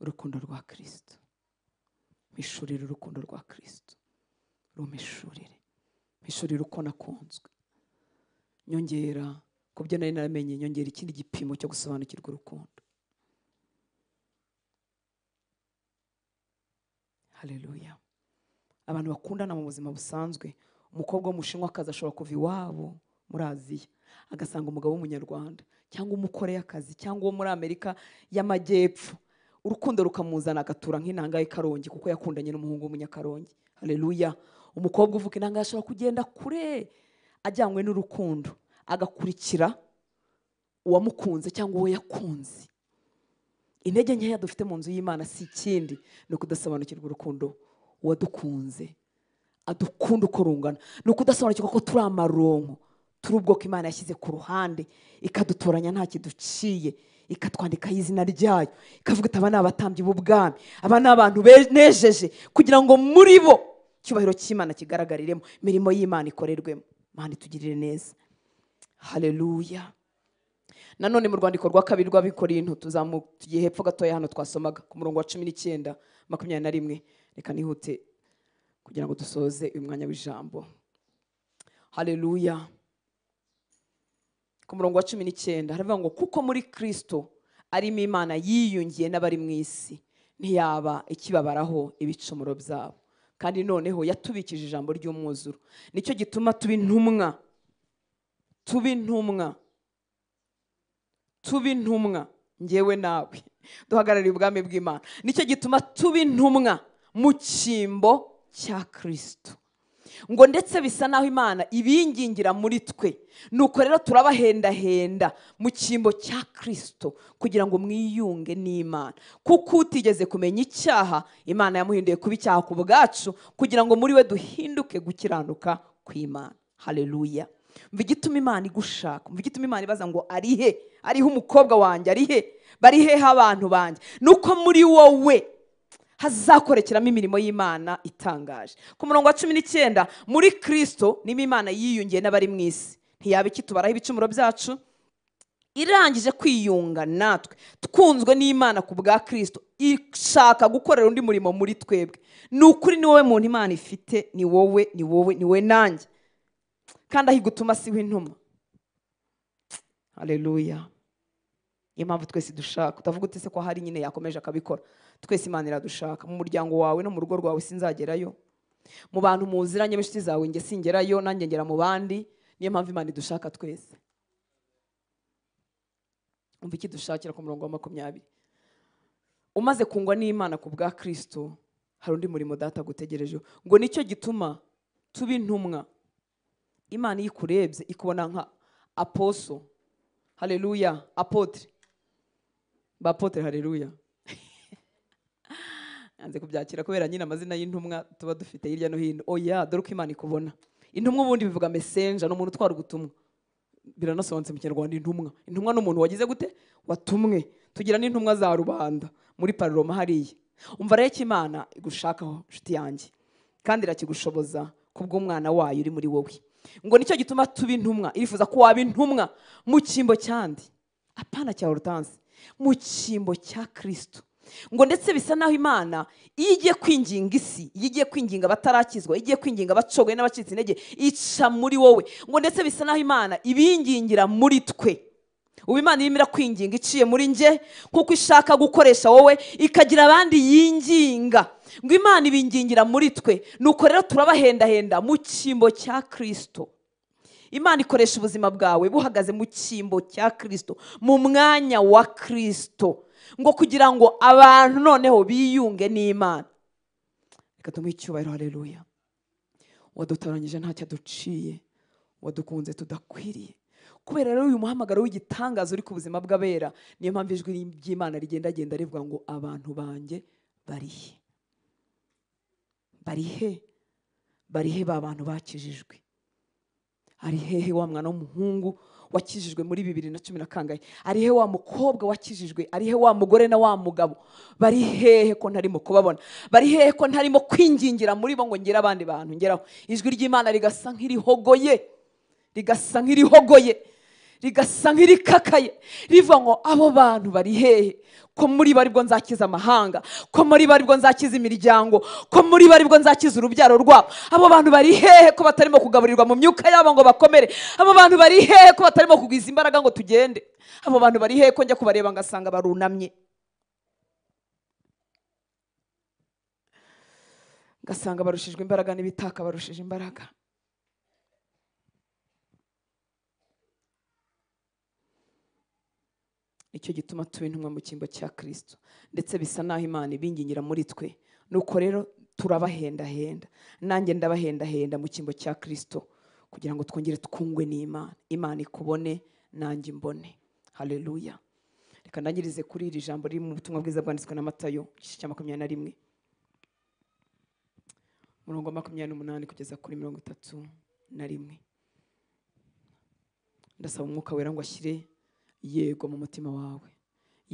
urukundo rwa kirisito mishurire urukundo rwa kirisito rumishurire mishurire uko nakunzwe nyongera ku byo nari naramenye nyongera ikindi gipimo cyo gusobanukirwa urukundo hareruya abantu bakundana mu buzima busanzwe umukobwa w'umushinwakazi ashobora kuva iwabo muri aziya agasanga umugabo w'umunyarwanda cyangwa akazi cyangwa uwo muri amerika y'amajyepfo urukundo rukamuzana agatura nk'intanga y'ikarongi kuko yakundanye n'umuhungu w'umunyakarongi hareruya umukobwa uvuka intanga ashobora kugenda kure ajyanywe n'urukundo agakurikira uwamukunze cyangwa uwo yakunze intege nkeya dufite mu nzu y'imana si ikindi ni ukudasobanukirwa urukundo uwadukunze adukunda uko rungana ni ukudasobanukirwa ko turi amaronko turi ubwoko imana yashyize ku ruhande ikadutoranya nta kiduciye ikatwandikaho izina ryayo ikavuga ati aba ni abatambyi b'ubwami aba ni abantu nejeje kugira ngo muri bo icyubahiro cy'imana kigaragariremo imirimo y'imana ikorerwemo imana itugirire neza hareruya nanone mu rwandiko rwa kabiri rw'abikorino tugiye hepfo gatoya hano twasomaga ku murongo wa cumi n'icyenda makumyabiri na rimwe reka nihute kugira ngo dusoze uyu mwanya w'ijambo hareruya ku murongo wa cumi n'icyenda haravuga ngo kuko muri kirisito arimo imana yiyungiye n'abari mu isi ntiyaba ikibabaraho ibicumuro byabo kandi noneho yatubikije ijambo ry'umwuzuro nicyo gituma tuba intumwa tuba intumwa tuba intumwa ngewe nawe duhagarariye ubwami bw'imana nicyo gituma tuba intumwa mu cyimbo cya kirisito ngo ndetse bisa naho imana ibingingira muri twe nuko rero turabahendahenda mu cyimbo cya kirisito kugira ngo mwiyunge n'imana kuko utigeze kumenya icyaha imana yamuhinduye kuba icyaha ku bwacu kugira ngo muri we duhinduke gukiranuka kw'imana hareruya mva igituma imana igushaka mva igituma imana ibaza ngo arihe ariho umukobwa wanjye arihe bariheho abantu banjye nuko muri wowe hazakorekeramo imirimo y'imana itangaje ku murongo wa cumi n'icyenda muri kirisito niba imana yiyungiye n'abari mu isi ntiyaba ikitubaraho ibicumuro byacu irangije kwiyunga natwe tkunzwe n'imana ku bwa kirisito ishaka gukorera undi murimo muri twebwe ni ukuri ni wowe muntu imana ifite ni wowe ni wowe ni we nanjye kandi aho igutuma si we intumwa hareruya niyo mpamvu twese dushaka utavuga utese ko hari nyine yakomeje akabikora twese imana iradushaka mu muryango wawe no mu rugo rwawe sinzagerayo mu bantu muziranye b'inshuti zawe nge singerayo nanjye ngera mu bandi niyo mpamvu imana idushaka twese umva iki dushakira ku murongo wa makumyabiri umaze kungwa n'imana ku bwa kirisito hari undi murimo data agutegerejeho ngo nicyo gituma tuba intumwa imana iyo ikurebye ikubona nka aposo hareruya apotire ba apotire hareruya yanze kubyakira kubera nyine amazina y'intumwa tuba dufite hirya no hino oya oh dore uko imana ikubona intumwa ubundi bivuga mesenja ni umuntu utwara ubutumwa biranasobanutse mu kinyarwanda intumwa intumwa ni umuntu wagize gute watumwe tugira n'intumwa za rubanda muri paroma hariya umva rero imana igushakaho inshuti yanjye kandi irakigushoboza kubw'umwana wayo uri muri wowe ngo nicyo gituma tuba intumwa irifuza ko waba intumwa mu cyimbo cyandi apana cya urutansi mu cyimbo cya kirisitu ngo ndetse bisa naho imana iyo igiye kwinginga isi iyo igiye kwinginga abatarakizwa iyo igiye kwinginga abacogoye n'abacitse intege ica muri wowe ngo ndetse bisa naho imana ibingingira muri twe ubu imana irimo kwinginga iciye muri nge kuko ishaka gukoresha wowe ikagira abandi yinginga ngo imana ibingingira muri twe nuko rero turabahendahenda mu cyimbo cya kirisito imana ikoresha ubuzima bwawe buhagaze mu cyimbo cya kirisito mu mwanya wa kirisito ngo kugira ngo abantu noneho biyunge n'imana reka tumuhe icyubahiro hareruya wadutoranyije ntacyo aduciye wadukunze tudakwiriye kubera rero uyu muhamagaro w'igitangaza uri ku buzima bw'abera niyo mpamvu ijwi ry'imana agenda rivuga ngo abantu banjye barihe barihe barihe ba bantu bakijijwe ari hehe wa mwana w'umuhungu wakijijwe muri bibiri na cumi na kangahe ari he wa mukobwa wakijijwe ari he wa mugore na wa mugabo bari hehe ko ntarimo kubabona bari hehe ko ntarimo kwingingira muri bo ngo ngere abandi bantu ngeraho ijwi ry'imana rigasa nk'irihogoye rigasa nk'irihogoye rigasa nk'irikakaye riva ngo abo bantu bari hehe ko muri bo aribwo nzakiza amahanga ko muri bo aribwo nzakiza imiryango ko muri bo aribwo nzakiza urubyaro rwabo abo bantu bari hehe ko batarimo kugaburirwa mu myuka yabo ngo bakomere abo bantu bari hehe ko batarimo kugwiza imbaraga ngo tugende abo bantu bari hehe ko njya kubareba ngasanga barunamye ngasanga barushijwe imbaraga n'ibitaka barushije imbaraga nicyo gituma tuba intumwa mu cyimbo cya kirisito ndetse bisa n'aho imana ibingingira muri twe nuko rero turabahendahenda nanjye ndabahendahenda mu cyimbo cya kirisito kugira ngo twongere twungwe n'imana imana ikubone nanjye imbone hareruya reka ndangirize kuri iri jambo riri mu butumwa bwiza bwanditswe na matayo igice cya makumyabiri na rimwe murongo wa makumyabiri n'umunani kugeza kuri mirongo itatu na rimwe ndasaba umwuka wera ngo ashyire yego mu mutima wawe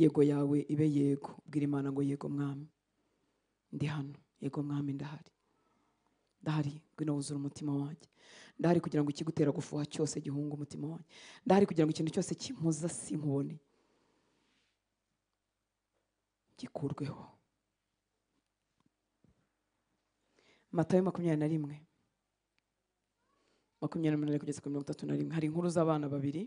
yego yawe ibe yego bwira imana ngo yego mwami ndi hano yego mwami ndahari ndahari ngwino wuzura umutima wanjye ndahari kugira ngo ikigutera gufuha cyose gihunga umutima wanjye ndahari kugira ngo ikintu cyose kimpuza sinkubone gikurweho matayo makumyabiri na rimwe makumyabiri na munani kugeza kuri mirongo itatu na rimwe hari inkuru z'abana babiri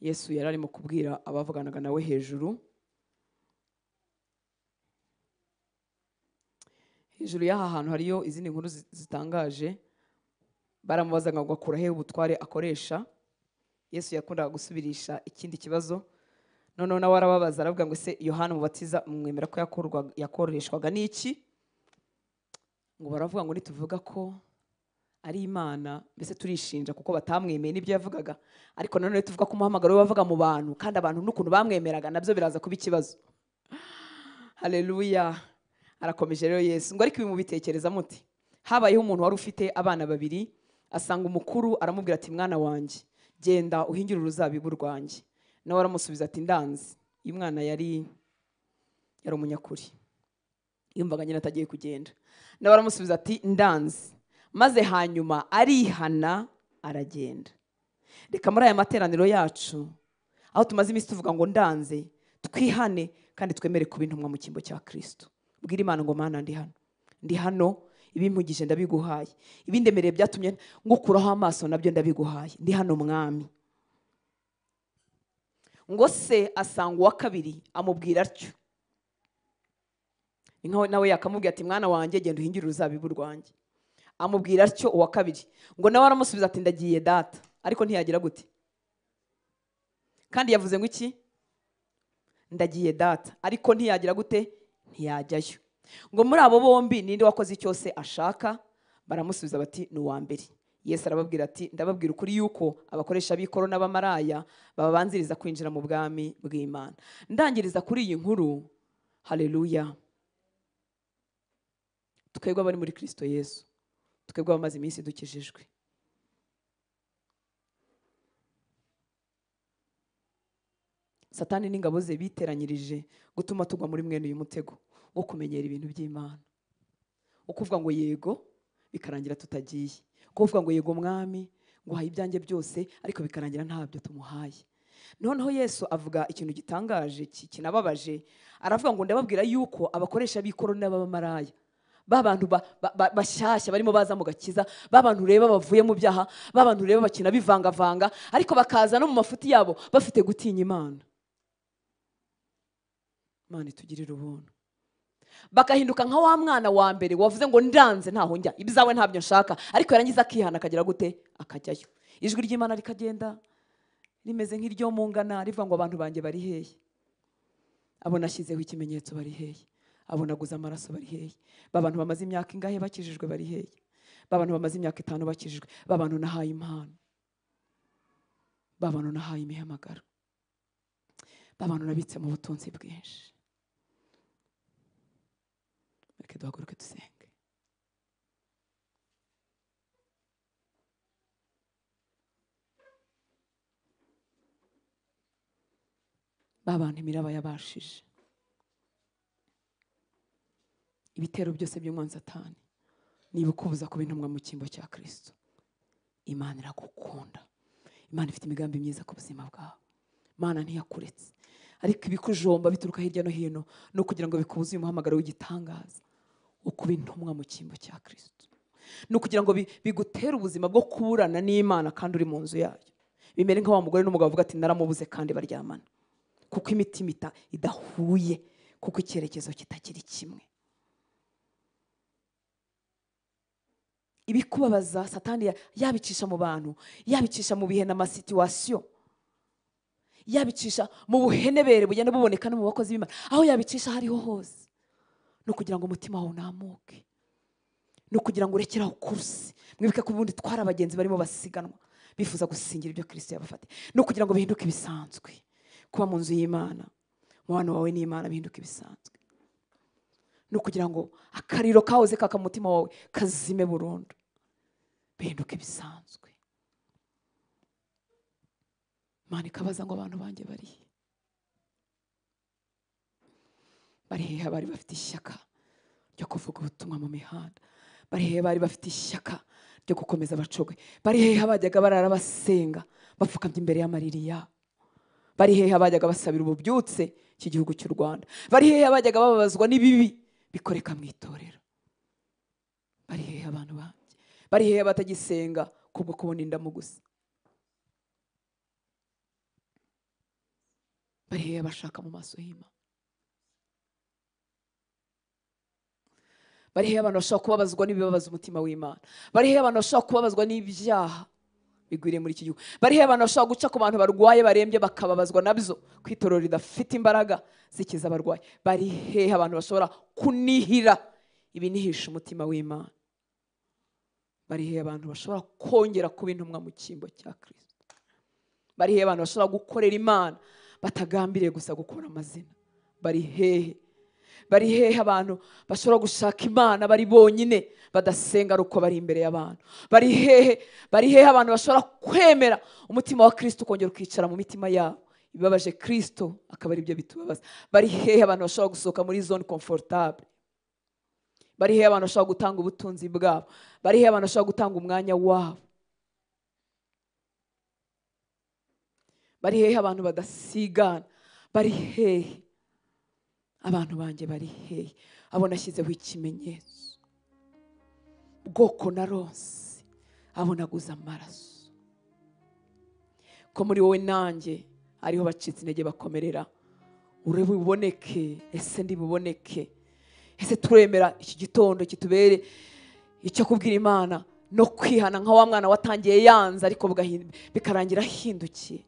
yesu yari arimo kubwira abavuganaga nawe hejuru hejuru y'aha hantu hariyo izindi nkuru zitangaje baramubazaga ngo akura ubutware akoresha yesu yakundaga gusubirisha ikindi kibazo noneho nawe arababaza aravuga ngo se yohani mubatiza mwemera ko yakoreshwaga n'iki ngo baravuga ngo ntituvuga ko ari imana mbese turishinja kuko batamwemeye n'ibyo yavugaga ariko nanone tuvuga ko umuhamagaro we wavuga mu bantu kandi abantu n'ukuntu bamwemeraga nabyo biraza kuba ikibazo hareruya arakomeje rero yesu ngo ariko ibi mubitekereza muti habayeho umuntu wari ufite abana babiri asanga umukuru aramubwira ati mwana wanjye genda uhingire uruzabibu rwanjye nawe aramusubiza ati ndanzi uyu mwana yari yari umunyakuri yumvaga nyine atagiye kugenda nawe aramusubiza ati ndanzi maze hanyuma arihana aragenda reka muri aya materaniro yacu aho tumaze iminsi tuvuga ngo ndanze twihane kandi twemere kuba intumwa mu cyimbo cya kirisito bwira imana ngo mana ndi hano ndi hano ibimpugije ndabiguhaye ibindemereye byatumye ngukuraho amaso nabyo ndabiguhaye ndi hano mwami ngo se asanga uwa kabiri amubwira atyo ni nawe yakamubwira ati mwana wanjye genda uhingire uruzabibu rwanjye amubwira atyo uwa kabiri ngo nawe aramusubiza ati ndagiye data ariko ntiyagira gute kandi yavuze ngo iki ndagiye data ariko ntiyagira gute ntiyajyayo ngo muri abo bombi ninde wakoze cyose ashaka baramusubiza bati ni uwa mbere Yesu arababwira ati ndababwira ukuri yuko abakoresha b'ikoro n'abamaraya babanziriza kwinjira mu bwami bw'imana ndangiriza kuri iyi nkuru hareruya twebwe abari muri kirisito Yesu twebwe bamaze iminsi dukijijwe satani n'ingabo ze biteranyirije gutuma tugwa muri mwene uyu mutego wo kumenyera ibintu by'imana ukuvuga ngo yego bikarangira tutagiye kuvuga ngo yego mwami nguhaye ibyanjye byose ariko bikarangira ntabyo tumuhaye noneho yesu avuga ikintu gitangaje kinababaje aravuga ngo ndababwira yuko abakoresha b'ikoroni n'abamaraya bantu bashyashya barimo baza mu gakiza bantu ureba bavuye mu byaha bantu ureba bakina bivangavanga ariko bakaza no mu mafuti yabo bafite gutinya imana imana itugirira ubuntu bakahinduka nka wa mwana wa mbere wavuze ngo ndanze ntaho njya ibyawe ntabyo nshaka ariko yarangiza akihana akagera gute akajyayo ijwi ry'imana rikagenda rimeze nk'iryo mu ngana rivuga ngo abantu banjye bari hehe abona ashyizeho ikimenyetso bari hehe abonaguza amaraso bari hehe ba bantu bamaze imyaka ingahe bakijijwe bari hehe ba bantu bamaze imyaka itanu bakijijwe ba bantu nahaye impano ba bantu nahaye imihamagaro ba bantu nabitse mu butunzi bwinshi reka duhaguruke dusenge ba bantu imiraba yabashije ibitero byose by'umwanzi atani ntibikubuza kuba intumwa mu cyimbo cya kirisito imana iragukunda imana ifite imigambi myiza ku buzima bwawe imana ntiyakuretse ariko ibikujomba bituruka hirya no hino no kugira ngo bikubuze uyu muhamagaro w'igitangaza wo kuba intumwa mu cyimbo cya kirisito ni kugira ngo bigutere ubuzima bwo kuburana n'imana kandi uri mu nzu yayo bimere nka wa mugore n'umugabo bavuga ati naramubuze kandi baryamana kuko imitima idahuye kuko icyerekezo kitakiri kimwe ibikubabaza satani yabicisha mu bantu yabicisha mu bihe n'amasituwasiyo yabicisha mu buhenebere bugenda buboneka no mu bakozi b'imana aho yabicisha aho ariho hose ni ukugira ngo umutima wawe unamuke ni ukugira ngo urekeraho aho kuruse mwibuke ko ubundi twari abagenzi barimo basiganwa bifuza gusingira ibyo kirisito yabafate ni ukugira ngo bihinduke ibisanzwe kuba mu nzu y'imana umubano wawe n'imana bihinduke ibisanzwe ni ukugira ngo akariro kahoze kaka mutima wawe kazime burundu bihinduka ibisanzwe imana ikabaza ngo abantu banjye barihe barihe bari bafite ishyaka ryo kuvuga ubutumwa mu mihanda barihe bari bafite ishyaka ryo gukomeza abacogwe barihe bajyaga barara basenga bapfukamye imbere y'amariri yabo barihe bajyaga basabira ububyutse cy'igihugu cy'u rwanda barihe bajyaga bababazwa n'ibibi bikoreka mu itorero barihe abantu banjye bariheba batagisenga kubwo kubona indamu gusa bariheba bashaka mu maso y'imana bariho abantu bashobora kubabazwa n'ibibabaza umutima w'imana bariho abantu bashobora kubabazwa n'ibyaha bigwiriye muri iki gihugu bariho abantu bashobora guca ku bantu barwaye barembye bakababazwa nabyo kwitorero ridafite imbaraga zikiza abarwayi bariho abantu bashobora kunihira ibinihisha umutima w'imana barihe abantu bashobora kongera kuba intumwa mu cyimbo cya kirisito barihe abantu bashobora gukorera imana batagambiriye gusa gukora amazina bari hehe bari hehe abantu bashobora gushaka imana bari bonyine badasenga ari uko bari imbere y'abantu bari hehe bari hehe abantu bashobora kwemera umutima wa kirisito ukongera ukicara mu mitima yabo ibibabaje kirisito akaba aribyo bitubabaza bari hehe abantu bashobora gusohoka muri zone komforutable bariho abantu bashobora gutanga ubutunzi bwabo bariho abantu bashobora gutanga umwanya wabo bari hehe abantu badasigana bari hehe abantu banjye bari hehe abo nashyizeho ikimenyetso bwoko na Rose abo naguze amaraso ko muri wowe nanjye ariho bacitse intege bakomerera urebe uboneke ese ndi buboneke ese turemera iki gitondo kitubere icyo kubwira imana no kwihana nka wa mwana watangiye yanze ariko bikarangira ahindukiye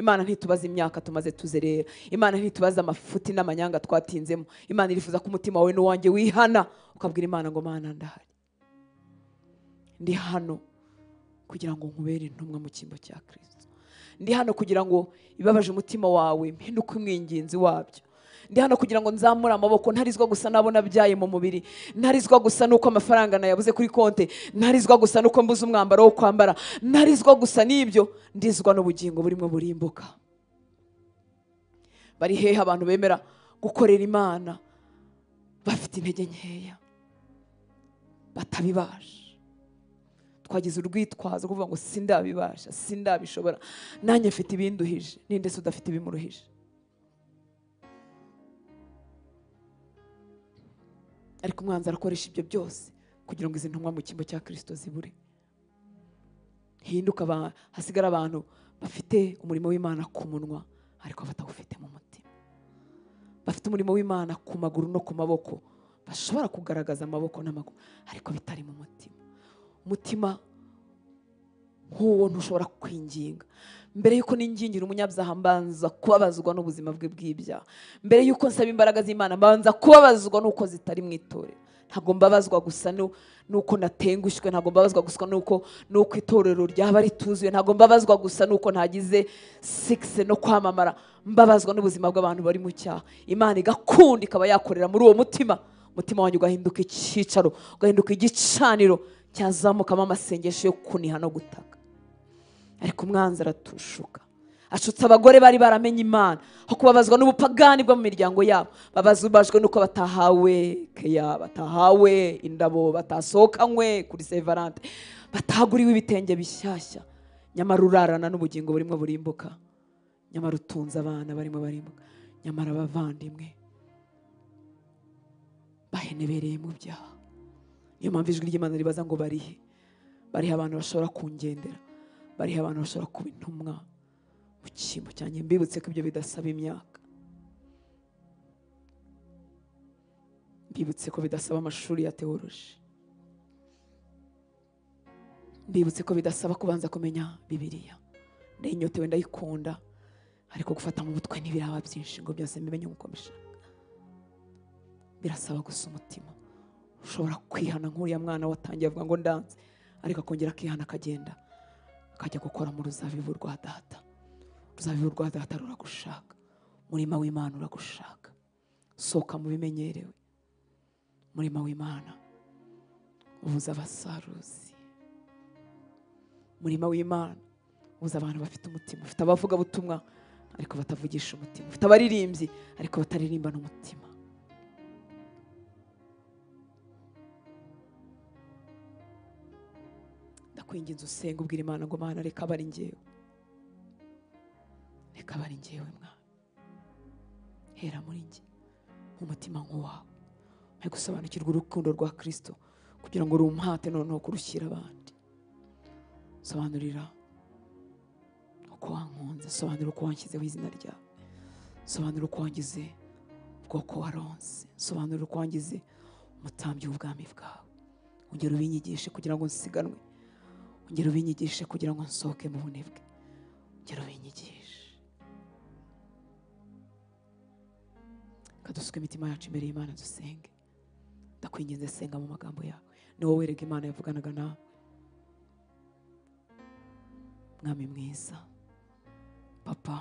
imana ntitubaze imyaka tumaze tuzerera imana ntitubaze amafuti n'amanyanga twatinzemo imana irifuza ko umutima wawe n'uwanjye wihana ukabwira imana ngo mana ndahari ndi hano kugira ngo nkubere intumwa mu cyimbo cya kirisito ndi hano kugira ngo ibabaje umutima wawe mpinduke umwingenzi wabyo ndi hano kugira ngo nzamure amaboko ntarizwa gusa n'abo nabyaye mu mubiri ntarizwa gusa n'uko amafaranga nayabuze kuri konti ntarizwa gusa n'uko mbuze umwambaro wo kwambara ntarizwa gusa n'ibyo ndizwa n'ubugingo burimo burimbuka bari hehe abantu bemera gukorera imana bafite intege nkeya batabibasha twagize urwitwazo kuvuga ngo sindabibasha sindabishobora nanjye mfite ibinduhije ninde se udafite ibimuruhije ariko umwanzi arakoresha ibyo byose kugira ngo izi ntumwa mu cyimbo cya kirisito zibure hinduka hasigara abantu bafite umurimo w'imana ku munwa ariko batawufite mu mutima bafite umurimo w'imana ku maguru no ku maboko bashobora kugaragaza amaboko n'amaguru ariko bitari mu mutima umutima nk'ubuntu ushobora kwinginga mbere y'uko n'ingingira umunyabyaha mbanza kubabazwa n'ubuzima bwe bw'ibyaha mbere y'uko nsaba imbaraga z'imana mbanza kubabazwa n'uko zitari mu itorero ntabwo mbabazwa gusa n'uko natengushywe ntabwo mbabazwa gusa n'uko n'uko itorero ryaba rituzuye ntabwo mbabazwa gusa n'uko ntagize sikisi no kwamamara mbabazwa n'ubuzima bw'abantu bari mu cyaha imana igakunda ikaba yakorera muri uwo mutima umutima wanjye ugahinduka icyicaro ugahinduka igicaniro cyazamukamo amasengesho yo kuniha no gutaka ariko umwanzi aratushuka ashutse abagore bari baramenye imana aho kubabazwa n'ubupagani bwo mu miryango yabo babazubajwe n'uko batahawe keya batahawe indabo batasohokanywe kuri sevarante bataguriwe ibitenge bishyashya nyamara urarana n'ubugingo burimo burimbuka nyamara utunze abana barimo barimbuka nyamara abavandimwe bahenebereye mu byaha niyo mpamvu ijwi ry'imana ribaza ngo barihe bariho abantu bashobora kungendera bariho abantu bashobora kuba intumwa mu cyimbo cyanjye mbibutse ko ibyo bidasaba imyaka mbibutse ko bidasaba amashuri ya tewororoji mbibutse ko bidasaba kubanza kumenya bibiriya ndayinyotewe ndayikunda ariko gufata mu butwe ntibiraba byinshi ngo byose mbimenye nk'uko mbishaka birasaba gusa umutima ushobora kwihana nk'uriya mwana watangiye avuga ngo ndanze ariko akongera akihana akagenda akajya gukora mu ruzabibu rwa data uruzabibu rwa data ruragushaka umurima w'imana uragushaka sohoka mu bimenyerewe umurima w'imana ubuza abasaruzi umurima w'imana ubuza abantu bafite umutima ufite abavugabutumwa ariko batavugisha umutima ufite abaririmbyi ariko bataririmba n'umutima ndakwinginze usenga ubwira imana ngo mana reka aba ngewe reka aba ngewe mwana hera muri nge mu mutima nk'uwawe ari gusobanukirwa urukundo rwa kirisito kugira ngo rumpate noneho kurushyira abandi sobanurira uko wankunze sobanura uko wanshyizeho izina ryawe sobanura uko wangize ubwoko waronse sobanura uko wangize umutambyi w'ubwami bwawe ugera ubinyigishe kugira ngo nsiganwe kugira ubinyigishe kugira ngo nsohoke mu bunebwe kugira ubinyigishe kadusuke imitima yacu imbere y'imana dusenge ndakwinginze senga mu magambo yawe ni wowe wereka imana yavuganaga nawe mwami mwiza papa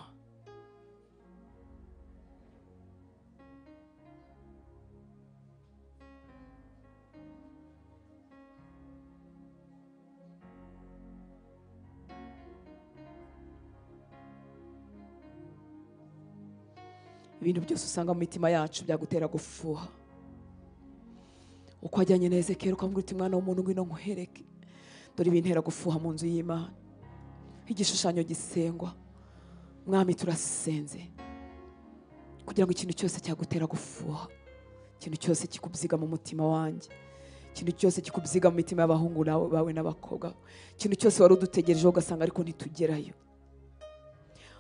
ibintu byose usanga mu mitima yacu byagutera gufuha uko ajyanye na Ezekiel ukamubwira uti mwana w'umuntu ngwino nkuhereke dore ibintera gufuha mu nzu y'imana igishushanyo gisengwa mwami turasenze kugira ngo ikintu cyose cyagutera gufuha ikintu cyose kikubyiga mu mutima wanjye ikintu cyose kikubyiga mu mitima y'abahungu bawe n'abakobwa ikintu cyose wari udutegerejeho ugasanga ariko ntitugerayo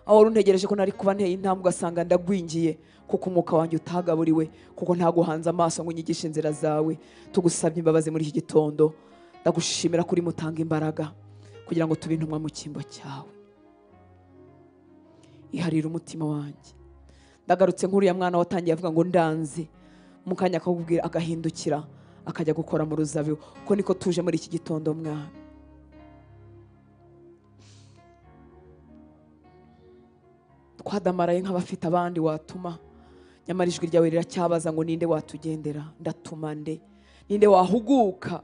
aho wari ko nari kuba nteye intambwe ugasanga ndagwingiye kuko umwuka wanjye utagaburiwe kuko ntaguhanze amaso ngo unyigishe inzira zawe tugusabye imbabazi muri iki gitondo ndagushimira kuri mutanga imbaraga kugira ngo tube intumwa mu cyimbo cyawe iharira umutima wanjye ndagarutse nk'uriya mwana watangiye avuga ngo ndanze mu kanya akakubwira agahindukira akajya gukora mu ruzabibu ko niko tuje muri iki gitondo mwana twadamaraye nk'abafite abandi watuma nyamara ijwi ryawe riracyabaza ngo ninde watugendera ndatuma nde ninde wahuguka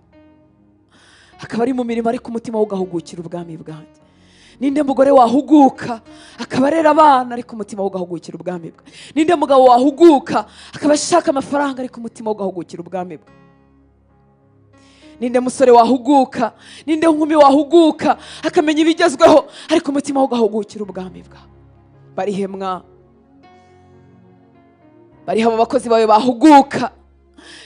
akaba ari mu mirimo ariko umutima we ugahugukira ubwami bwanjye ninde mugore wahuguka akaba arera abana ariko umutima we ugahugukira ubwami bwe ninde mugabo wahuguka akaba ashaka amafaranga ariko umutima we ugahugukira ubwami bwe ninde musore wahuguka ninde nkumi wahuguka akamenya ibigezweho ariko umutima we ugahugukira ubwami bwawe barihemwa bariha abo bakozi bawe bahuguka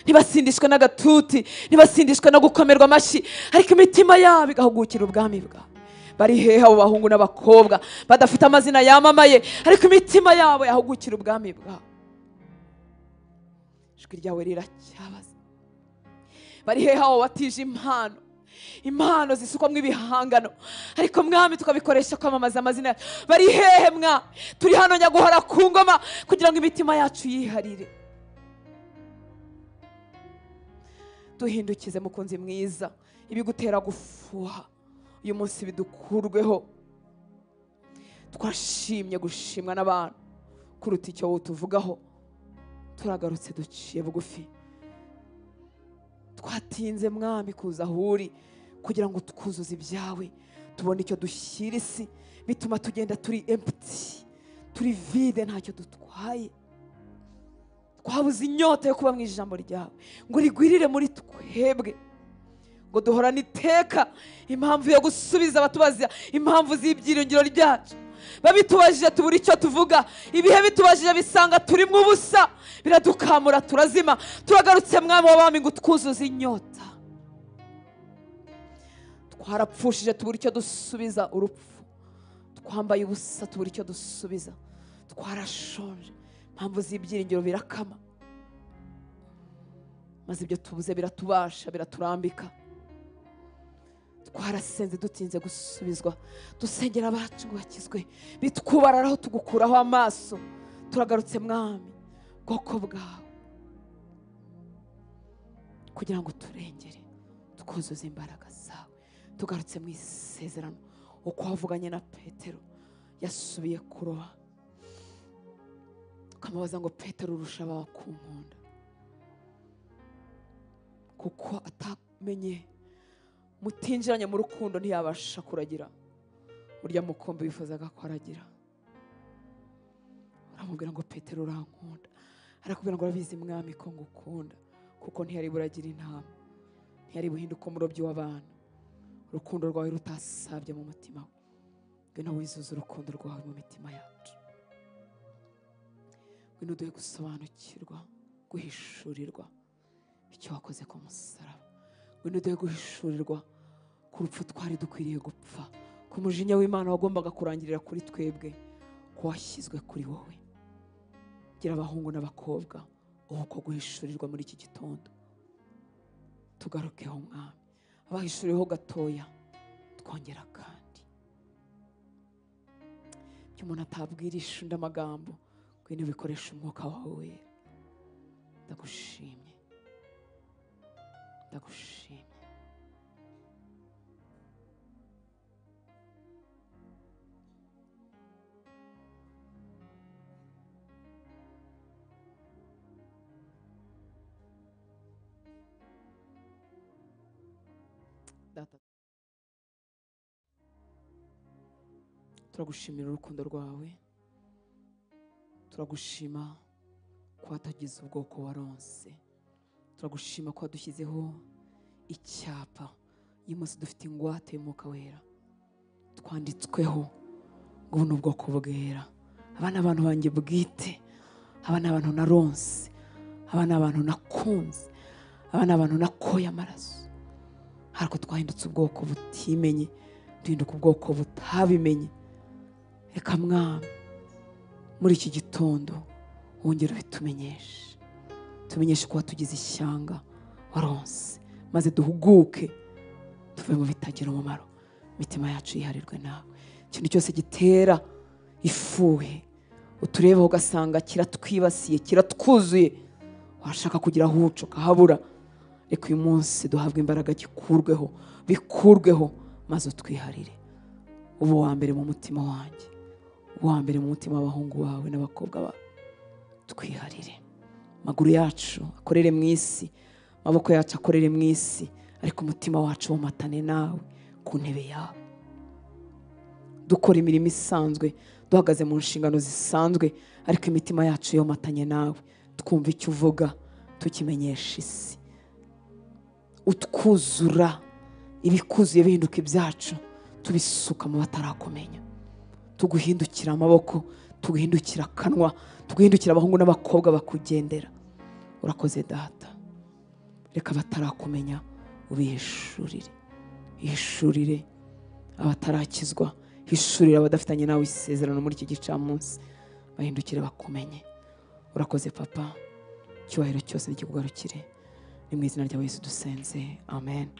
ntibasindishwe n'agatuti ntibasindishwe no gukomerwa amashyi ariko imitima yabo igahugukira ubwami bwawe bariheha abo bahungu n'abakobwa badafite amazina yamamaye ariko imitima yabo yahugukira ubwami bwawe ijwi ryawe riracyabaza bariheha abo batije impano impano zisukwamo ibihangano ariko mwami tukabikoresha kwamamaza amazina yacu bari hehe mwami turi hano nyaguhora ku ngoma kugira ngo imitima yacu yiharire duhindukize mukunzi mwiza ibigutera gufuha uyu munsi bidukurweho twashimye gushimwa n'abantu kuruta icyo wowe tuvugaho turagarutse duciye bugufi twatinze mwami kuza aho uri kugira ngo twuzuze ibyawe tubone icyo dushyira isi bituma tugenda turi emputi turi vide ntacyo dutwaye twabuze inyota yo kuba mu ijambo ryawe ngo rigwirire muri twebwe ngo duhorane iteka impamvu yo gusubiza abatubaza impamvu z'ibyiringiro ryacu babitubajije tubura icyo tuvuga ibihe bitubajije bisanga mu ubusa biradukamura turazima turagarutse mwami w'abami ngo twuzuze inyota twarapfushije tubura icyo dusubiza urupfu twambaye ubusa tubura icyo dusubiza twarashonje impamvu z'ibyiringiro birakama maze ibyo tubuze biratubasha biraturambika twarasenze dutinze gusubizwa dusengera abacu ngo bakizwe bitwubararaho tugukuraho amaso turagarutse mwami bwoko bwawe kugira ngo turengere twuzuze imbaraga zawe tugarutse mu isezerano uko wavuganye na petero yasubiye kuroba ukamubaza ngo petero urusha abawe kunkunda kuko atamenye mutinjiranye mu rukundo ntiyabasha kuragira urya mukombe wifuzaga ko aragira uramubwira ngo petero urankunda arakubwira ngo urabizi mwami ko ngukunda kuko ntiyari buragira intama ntiyari buhinduka umurobyi w’abantu urukundo rwawe rutasabye mu mutima we ngwino wizuze urukundo rwawe mu mitima yacu ngwino uduhe gusobanukirwa guhishurirwa icyo wakoze ku musaraba ngwino uduhe guhishurirwa ku rupfu twari dukwiriye gupfa ku mujinya w'imana wagombaga kurangirira kuri twebwe ko washyizwe kuri wowe gira abahungu n'abakobwa ubu ko guhishurirwa muri iki gitondo tugarukeho umwami abahishuriweho gatoya twongera kandi ibyo umuntu atabwirisha undi amagambo ngwino bikoresha umwuka wawe wera ndagushimye ndagushimye turagushimira urukundo rwawe turagushima ko watagize ubwoko waronse turagushima ko wadushyizeho icyapa uyu dufite ingwate y'umwuka wera twanditsweho ngo ubu ni ubwoko bwera aba ni abantu banjye bwite aba ni abantu naronse aba ni abantu nakunze aba ni abantu nakoye amaraso ariko twahindutse ubwoko butimenye duhinduka ubwoko butabimenye reka mwaba muri iki gitondo wongere ubitumenyeshe tumenyeshe kuba tugize ishyanga waronse maze duhuguke tuve mu bitagira umumaro imitima yacu yiharirwe nawe ikintu cyose gitera ifuhe uturebaho ugasanga kiratwibasiye kiratwuzuye washaka kugira aho uca ukahabura reka uyu munsi duhabwe imbaraga gikurweho bikurweho maze utwiharire uba wa mbere mu mutima wanjye wa mbere mu mutima w'abahungu wawe n'abakobwa bawe twiharire amaguru yacu akorere mu isi amaboko yacu akorere mu isi ariko umutima wacu womatane nawe ku ntebe yawe dukora imirimo isanzwe duhagaze mu nshingano zisanzwe ariko imitima yacu yomatanye nawe twumva icyo uvuga tukimenyesha isi utwuzura ibikuzuye bihinduka ibyacu tubisuka mu batarakumenya tuguhindukira amaboko tuguhindukira akanwa tuguhindukira abahungu n'abakobwa bakugendera urakoze data reka batarakumenya ubihishurire hishurire abatarakizwa hishurire abadafitanye nawe isezerano muri iki gicamunsi bahindukire bakumenye urakoze papa icyubahiro cyose n'ikigugarukire ni mu izina rya yesu dusenze amen